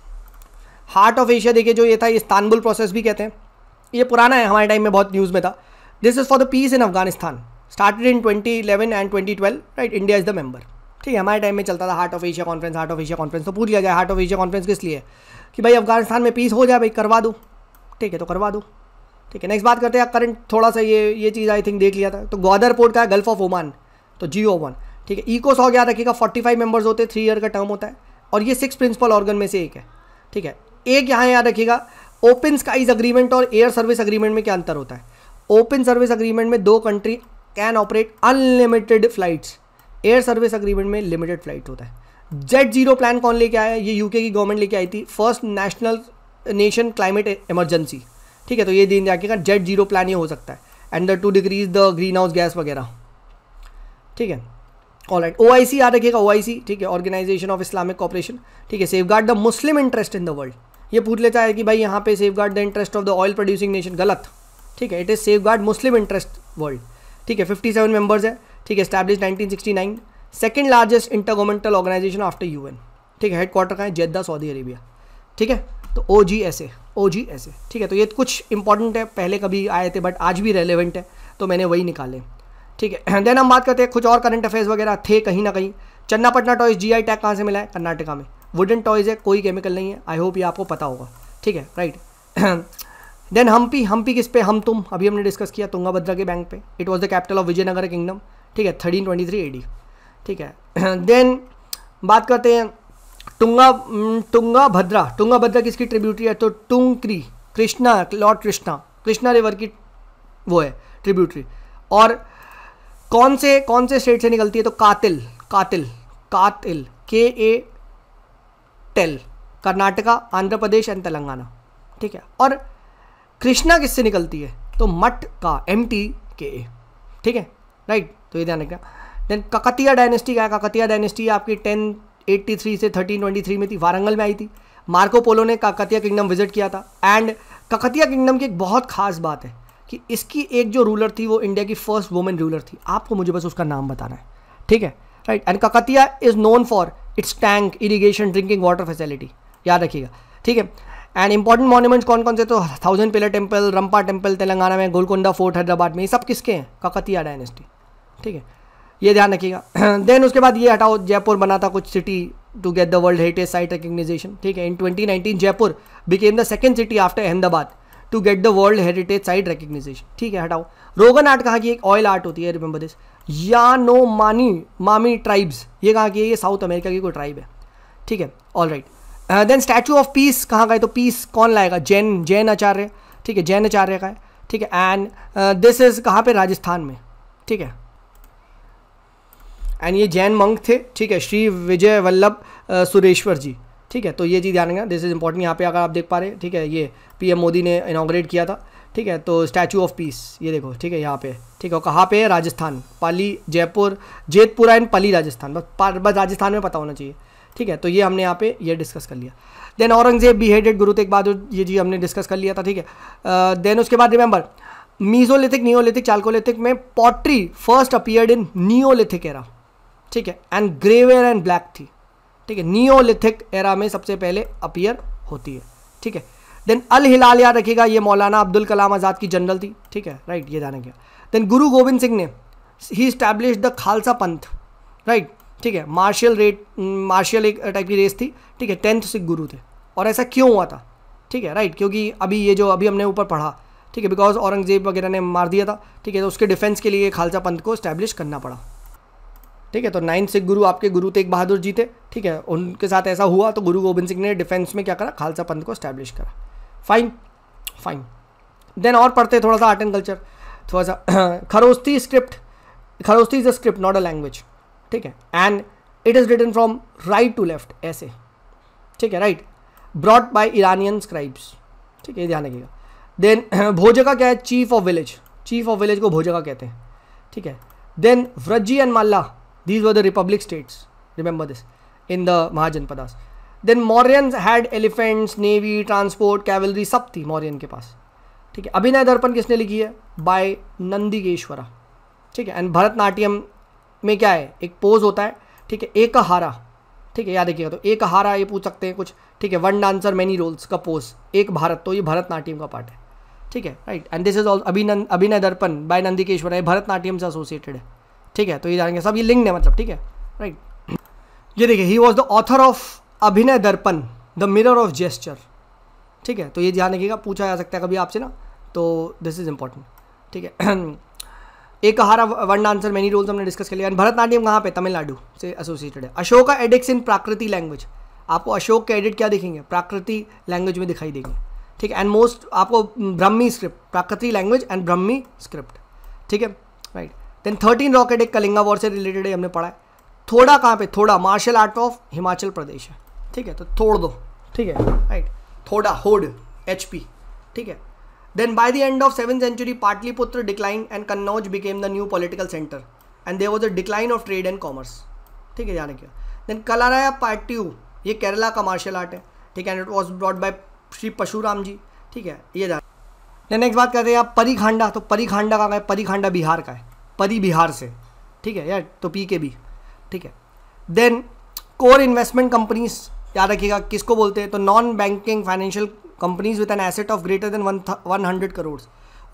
हार्ट ऑफ एशिया देखिए जो ये था इस्तानबुल प्रोसेस भी कहते हैं ये पुराना है हमारे टाइम में बहुत न्यूज़ में था this is for the peace in Afghanistan started in 2011 and 2012 right India is the member ठीक है हमारे टाइम में चलता था heart of Asia conference heart of Asia conference तो पूछ लिया जाए हार्ट ऑफ एशिया कॉन्फ्रेंस किस लिए कि भाई अफगानिस्तान में पीस हो जाए भाई करवा दो ठीक है तो करवा दो ठीक है नेक्स्ट बात करते हैं करंट थोड़ा सा ये ये चीज़ आई थिंक देख लिया था तो ग्वादर पोर्ट का है गल्फ ऑफ ओमान तो जियो ओमान ठीक है ईकोस हो गया रखेगा फोर्टी फाइव मेम्बर्स होते हैं थ्री ईयर का टर्म होता है और ये सिक्स प्रिंसिपल ऑर्गन में से एक है ठीक है एक यहाँ याद रखिएगा ओपन स्काइज अग्रीमेंट और एयर सर्विस अग्रीमेंट में क्या अंतर होता है ओपन सर्विस अग्रीमेंट में दो country can operate unlimited flights air service agreement में लिमिटेड फ्लाइट होता है जेड जीरो प्लान कौन लेके आया ये यूके की गवर्नमेंट लेके आई थी first national nation climate emergency ठीक है तो ये दिन जाके का जेड जीरो प्लान ये हो सकता है and the two degrees the greenhouse gas वगैरह ठीक है ऑल राइट ओ आई सी याद रखिएगा ओ आई सी ठीक है ऑर्गेनाइजेशन ऑफ इस्लामिक कॉपरेशन ठीक है safeguard the Muslim interest in the world ये पूछ लेता है कि भाई यहाँ पे safeguard the interest of the oil producing nation गलत ठीक है it is safeguard Muslim interest world ठीक है फिफ्टी सेवन मेम्बर्स है ठीक है establish nineteen sixty nine second largest governmental organisation after U N ठीक है हेडक्वार्टर का है जेद्दा सऊदी अरेबिया ठीक है तो ओ G S A O G S A ठीक है तो ये कुछ इंपॉर्टेंट है पहले कभी आए थे बट आज भी रेलिवेंट है तो मैंने वही निकाले ठीक है देन हम बात करते हैं कुछ और करंट अफेयर्स वगैरह थे कहीं ना कहीं Channapatna toys G I tag कहाँ से मिला है कर्नाटका में वुडन टॉयज है कोई केमिकल नहीं है आई होप ये आपको पता होगा ठीक है राइट देन हम्पी हम्पी किस पे हम तुम अभी हमने डिस्कस किया तुंगाभद्रा के बैंक पे it was the capital of Vijayanagara kingdom ठीक है थर्टीन ट्वेंटी थ्री एडी ठीक है देन बात करते हैं टुंगा टुंगा भद्रा टुंगा भद्रा किसकी ट्रिब्यूटरी है तो टुंक्री कृष्णा लॉर्ड कृष्णा कृष्णा रिवर की वो है ट्रिब्यूटरी और कौन से कौन से स्टेट से निकलती है तो कातिल कातिल कातिल K A tel Karnataka Andhra Pradesh and Telangana ठीक है और कृष्णा किससे निकलती है तो मट का एम टी के ए ठीक है राइट तो ये ध्यान रखना देन काकतिया डायनेस्टी क्या है डायनेस्टी आपकी टेन एट्टी थ्री से थर्टीन ट्वेंटी थ्री में थी वारंगल में आई थी मार्को पोलो ने काकतिया किंगडम विजिट किया था एंड ककतिया किंगडम की एक बहुत खास बात है कि इसकी एक जो रूलर थी वो इंडिया की फर्स्ट वुमेन रूलर थी आपको मुझे बस उसका नाम बताना है ठीक है right and Kakatiya is known for its tank irrigation drinking water facility याद रखिएगा ठीक है एंड इंपॉर्टेंट मॉन्यूमेंट्स कौन कौन से तो thousand pillar temple Ramappa temple Telangana में गोलकोंडा फोर्ट हैदराबाद में ये सब किसके हैं काकतिया डायनेस्टी ठीक है ये ध्यान रखिएगा देन उसके बाद ये हटाओ जयपुर बना था कुछ city to get the world heritage site recognition. ठीक है, in 2019 Jaipur became the second city after Ahmedabad to get the world heritage site recognition. ठीक है, हटाओ. रोगन आर्ट कहा कि एक ऑयल आर्ट होती है, दिस या नो मानी मामी ट्राइब्स ये कहा कि ये साउथ अमेरिका की कोई ट्राइब है ठीक है all right then statue of peace कहाँ का है तो पीस कौन लाएगा जैन जैन आचार्य ठीक है जैन आचार्य का है ठीक है एंड दिस इज कहाँ पे राजस्थान में ठीक है एंड ये जैन मंग थे ठीक है श्री विजय वल्लभ सुरेश्वर जी ठीक है तो ये चीज़ ध्यान रखना दिस इज़ इंपॉर्टेंट यहाँ पे अगर आप देख पा रहे हैं ठीक है ये पीएम मोदी ने इनाग्रेट किया था ठीक है तो स्टैचू ऑफ पीस ये देखो ठीक है यहाँ पे ठीक है कहाँ पे है राजस्थान पाली जयपुर जेतपुरा एंड पाली राजस्थान बस बस राजस्थान में पता होना चाहिए ठीक है तो ये हमने यहाँ पे ये डिस्कस कर लिया देन औरंगजेब बिहेडेड गुरु तेग बहादुर ये जी हमने डिस्कस कर लिया था ठीक है देन उसके बाद रिमेंबर मीजोलिथिक नियोलिथिक चालकोलिथिक में pottery first appeared in neolithic era ठीक है एंड ग्रेवेयर एंड ब्लैक थी ठीक है नियोलिथिक एरा में सबसे पहले अपियर होती है ठीक है देन अल हिलाल याद रखेगा ये मौलाना अब्दुल कलाम आज़ाद की जनरल थी ठीक है राइट ये जाने गया देन गुरु गोविंद सिंह ने ही इस्टेब्लिश द खालसा पंथ राइट ठीक है मार्शल रेट मार्शल एक टाइप की रेस थी ठीक है टेंथ सिख गुरु थे और ऐसा क्यों हुआ था ठीक है राइट क्योंकि अभी ये जो अभी हमने ऊपर पढ़ा ठीक है बिकॉज औरंगजेब वगैरह ने मार दिया था ठीक है तो उसके डिफेंस के लिए खालसा पंथ को इस्टेब्लिश करना पड़ा ठीक है तो नाइन सिख गुरु आपके गुरु तेग बहादुर जी थे ठीक है उनके साथ ऐसा हुआ तो गुरु गोविंद सिंह ने डिफेंस में क्या करा खालसा पंथ को स्टैब्लिश करा फाइन फाइन देन और पढ़ते थोड़ा सा आर्ट एंड कल्चर थोड़ा सा Kharosthi script Kharosthi is a script not a language ठीक है and it is written from right to left ऐसे ठीक है right brought by Iranian scribes ठीक है ध्यान रखिएगा देन भोजका क्या है chief of village chief of village को भोजका कहते हैं ठीक है then Vrijji and Malla These were the republic states. Remember this in the Mahajanpadas. Then Mauryan had elephants navy transport cavalry सब थी मौर्यन के पास ठीक है अभिनय दर्पण किसने लिखी है बाय नंदिकेश्वरा ठीक है एंड भरतनाट्यम में क्या है एक पोज होता है ठीक है एक हारा ठीक है याद रखिएगा तो एक हारा ये पूछ सकते हैं कुछ ठीक है वन डांसर मैनी रोल्स का पोज एक भारत तो ये भरतनाट्यम का पार्ट है ठीक है right and this is all अभिनंद अभिनय दर्पण बाय नंदिकेश्वरा ये भरतनाट्यम से एसोसिएटेड है ठीक है तो ये जानेंगे सब ये लिंग है मतलब ठीक है राइट ये देखिए he was the author of Abhinaya Darpana the mirror of gesture ठीक है तो ये ध्यान रखिएगा पूछा जा सकता है कभी आपसे ना तो दिस इज इंपॉर्टेंट ठीक है एक हारा वन आंसर मैनी रोल्स हमने डिस्कस कर लिया भरतनाट्यम कहाँ पे तमिलनाडु से एसोसिएटेड है Ashoka edicts in Prakrit language आपको अशोक के एडिट क्या दिखेंगे प्राकृति लैंग्वेज में दिखाई देंगे ठीक है एंड मोस्ट आपको Brahmi script Prakrit language and Brahmi script ठीक है देन थर्टीन रॉकेट एक कलिंगा वॉर से रिलेटेड है हमने पढ़ा है थोड़ा कहाँ पे थोड़ा martial art of Himachal Pradesh है ठीक है तो थोड़ दो ठीक है राइट थोड़ा होड एच ठीक है then by the end of seven century Patliputra decline and Kannauj became the new political centre and there was a decline of trade and commerce ठीक है जाने के देन कलाराया पाट्यू ये केरला का मार्शल आर्ट है ठीक है and it was brought by Shri Parashuram ji ठीक है ये जान नेक्स्ट बात करते हैं आप परीखांडा तो परीखांडा का है परीखांडा बिहार का है परी बिहार से ठीक है यार तो पी के बी ठीक है देन कोर इन्वेस्टमेंट कंपनीज याद रखिएगा किसको बोलते हैं तो non banking financial companies with an asset of greater than one hundred crore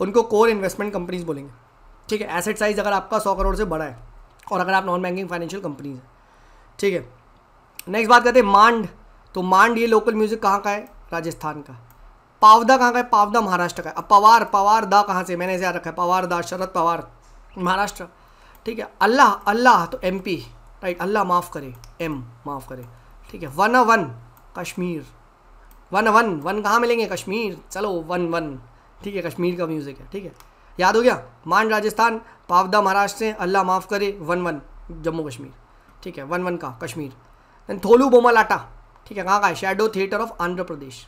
उनको कोर इन्वेस्टमेंट कंपनीज बोलेंगे ठीक है एसेट साइज अगर आपका सौ करोड़ से बड़ा है और अगर आप नॉन बैंकिंग फाइनेंशियल कंपनीज हैं ठीक है नेक्स्ट बात करते हैं मांड तो मांड ये लोकल म्यूजिक कहाँ का है राजस्थान का पावदा कहाँ का है पावदा महाराष्ट्र का है अब पवार पवार दा कहाँ से मैंने याद रखा है पवार दा शरद पवार महाराष्ट्र ठीक है अल्लाह अल्लाह तो एम पी राइट अल्लाह माफ़ करे एम माफ़ करे ठीक है वन वन कश्मीर वन वन वन कहाँ मिलेंगे कश्मीर चलो वन वन ठीक है कश्मीर का म्यूज़िक है ठीक है याद हो गया मान राजस्थान पावदा महाराष्ट्र से अल्लाह माफ़ करे वन वन जम्मू कश्मीर ठीक है वन वन का कश्मीर एंड थोलू बोमालाटा ठीक है कहाँ का है shadow theatre of Andhra Pradesh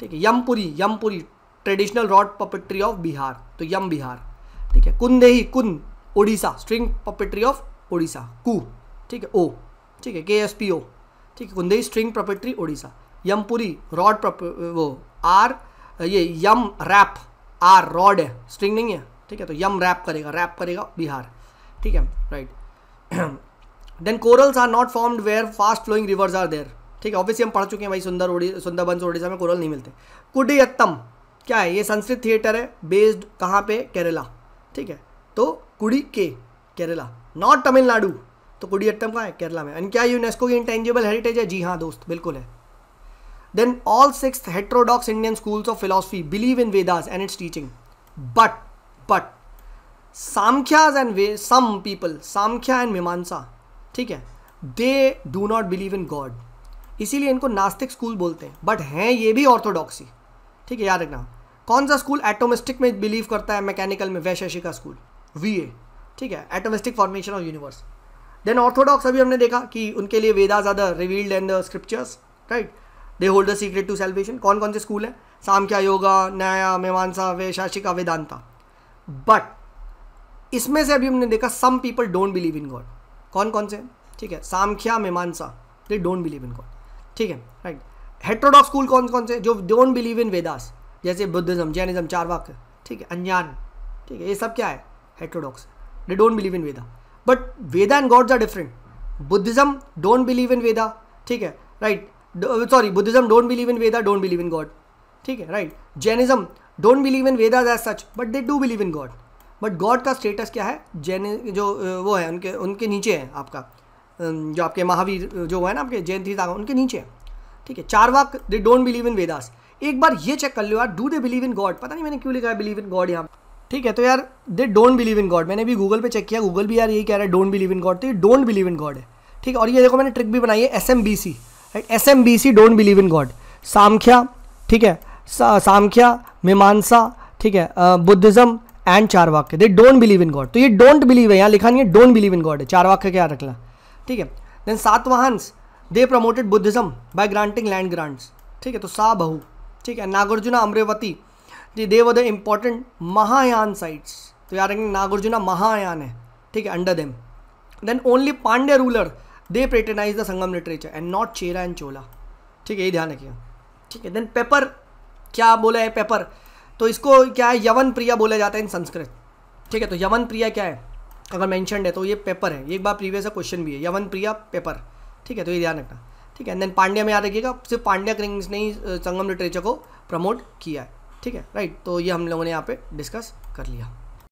ठीक है Yampuri Yampuri traditional rod puppetry of Bihar तो यम बिहार ठीक है कुंदेही कुन Odisha string puppetry of Odisha कु ठीक है ओ ठीक है के एस पी ओ ठीक है Kundhei string puppetry Odisha Yampuri rod वो आर ये यम रैप आर रॉड है स्ट्रिंग नहीं है ठीक है तो यम रैप करेगा रैप करेगा बिहार ठीक है right then corals are not formed where fast flowing rivers are there ठीक है ऑब्वियसली हम पढ़ चुके हैं भाई सुंदर ओडिशा सुंदरबंस ओडिशा में कोरल नहीं मिलते कुडीयत्तम क्या है ये संस्कृत थिएटर है बेस्ड कहाँ पे केरला ठीक है तो कुड़ी के केरला नॉट तमिलनाडु तो कुड़ी अट्टम कहाँ है केरला में एंड क्या यूनेस्को की इंटेंजिबल हेरिटेज है जी हाँ दोस्त बिल्कुल है then all six heterodox Indian schools of philosophy believe in Vedas and its teaching but but Samkhyas and वे some people Samkhya and Mimamsa ठीक है they do not believe in God इसीलिए इनको नास्तिक स्कूल बोलते हैं बट हैं ये भी ऑर्थोडॉक्सी ठीक है याद रखना कौन सा स्कूल एटोमिस्टिक में बिलीव करता है मैकेनिकल में वैशेषिका स्कूल वी ए ठीक है atomistic formation of universe then orthodox अभी हमने देखा कि उनके लिए Vedas are the revealed and the scriptures right they hold the secret to salvation कौन कौन से स्कूल है सामख्या योगा न्याया मेमांसा वैशाशिका वेदांता बट इसमें से अभी हमने देखा some people don't believe in God कौन कौन से ठीक है Samkhya Mimamsa they don't believe in God ठीक है राइट हेट्रोडॉक्स स्कूल कौन कौन से जो डोंट बिलीव इन वेदास जैसे बुद्धिज़्म जैनिज़्म चार वाक ठीक है अनजान ठीक है ये सब क्या है heterodox they don't believe in Veda but Veda and gods are different Buddhism don't believe in Veda ठीक है right sorry Buddhism don't believe in Veda don't believe in God ठीक है right Jainism don't believe in Vedas as such but they do believe in God but God का status क्या है जैन जो वो है उनके उनके नीचे है आपका जो आपके महावीर जो है ना आपके जैन थी उनके नीचे है ठीक है Charvaka they don't believe in Vedas एक बार ये चेक कर लो यार do they believe in God पता नहीं मैंने क्यों लिखा है बिलीव इन गॉड यहाँ ठीक है तो यार they don't believe in God मैंने भी गूगल पे चेक किया गूगल भी यार यही कह रहा है डोंट बिलीव इन गॉड तो ये डोंट बिलीव इन गॉड है ठीक है और ये देखो मैंने ट्रिक भी बनाई है S M B C S M B C don't believe in God Samkhya ठीक है सामख्या मीमांसा ठीक है Buddhism and Charvaka they don't believe in God तो ये डोंट बिलीव है यहाँ लिखा नहीं है डोंट बिलीव इन गॉड है चार वाक्य क्या रखना ठीक है then Satavahanas they promoted Buddhism by granting land grants ठीक है तो सा बहू ठीक है नागार्जुना अमरेवती जी they were the important Mahayana sites तो याद रखेंगे नागार्जुना महायान है ठीक है under them then only Pandya ruler they patronised the Sangam literature and not Chera and Chola ठीक है ये ध्यान रखिएगा ठीक है देन पेपर क्या बोला है पेपर तो इसको क्या है यवन प्रिया बोला जाता है इन संस्कृत ठीक है तो यवन प्रिया क्या है अगर मैंशनड है तो ये पेपर है एक बार प्रीवियस क्वेश्चन भी है यवन प्रिया पेपर ठीक है तो ये ध्यान रखना ठीक है देन पांड्या में याद रखिएगा सिर्फ पांड्या किंग्स ने ही संगम लिटरेचर को प्रमोट किया है ठीक है राइट तो ये हम लोगों ने यहाँ पे डिस्कस कर लिया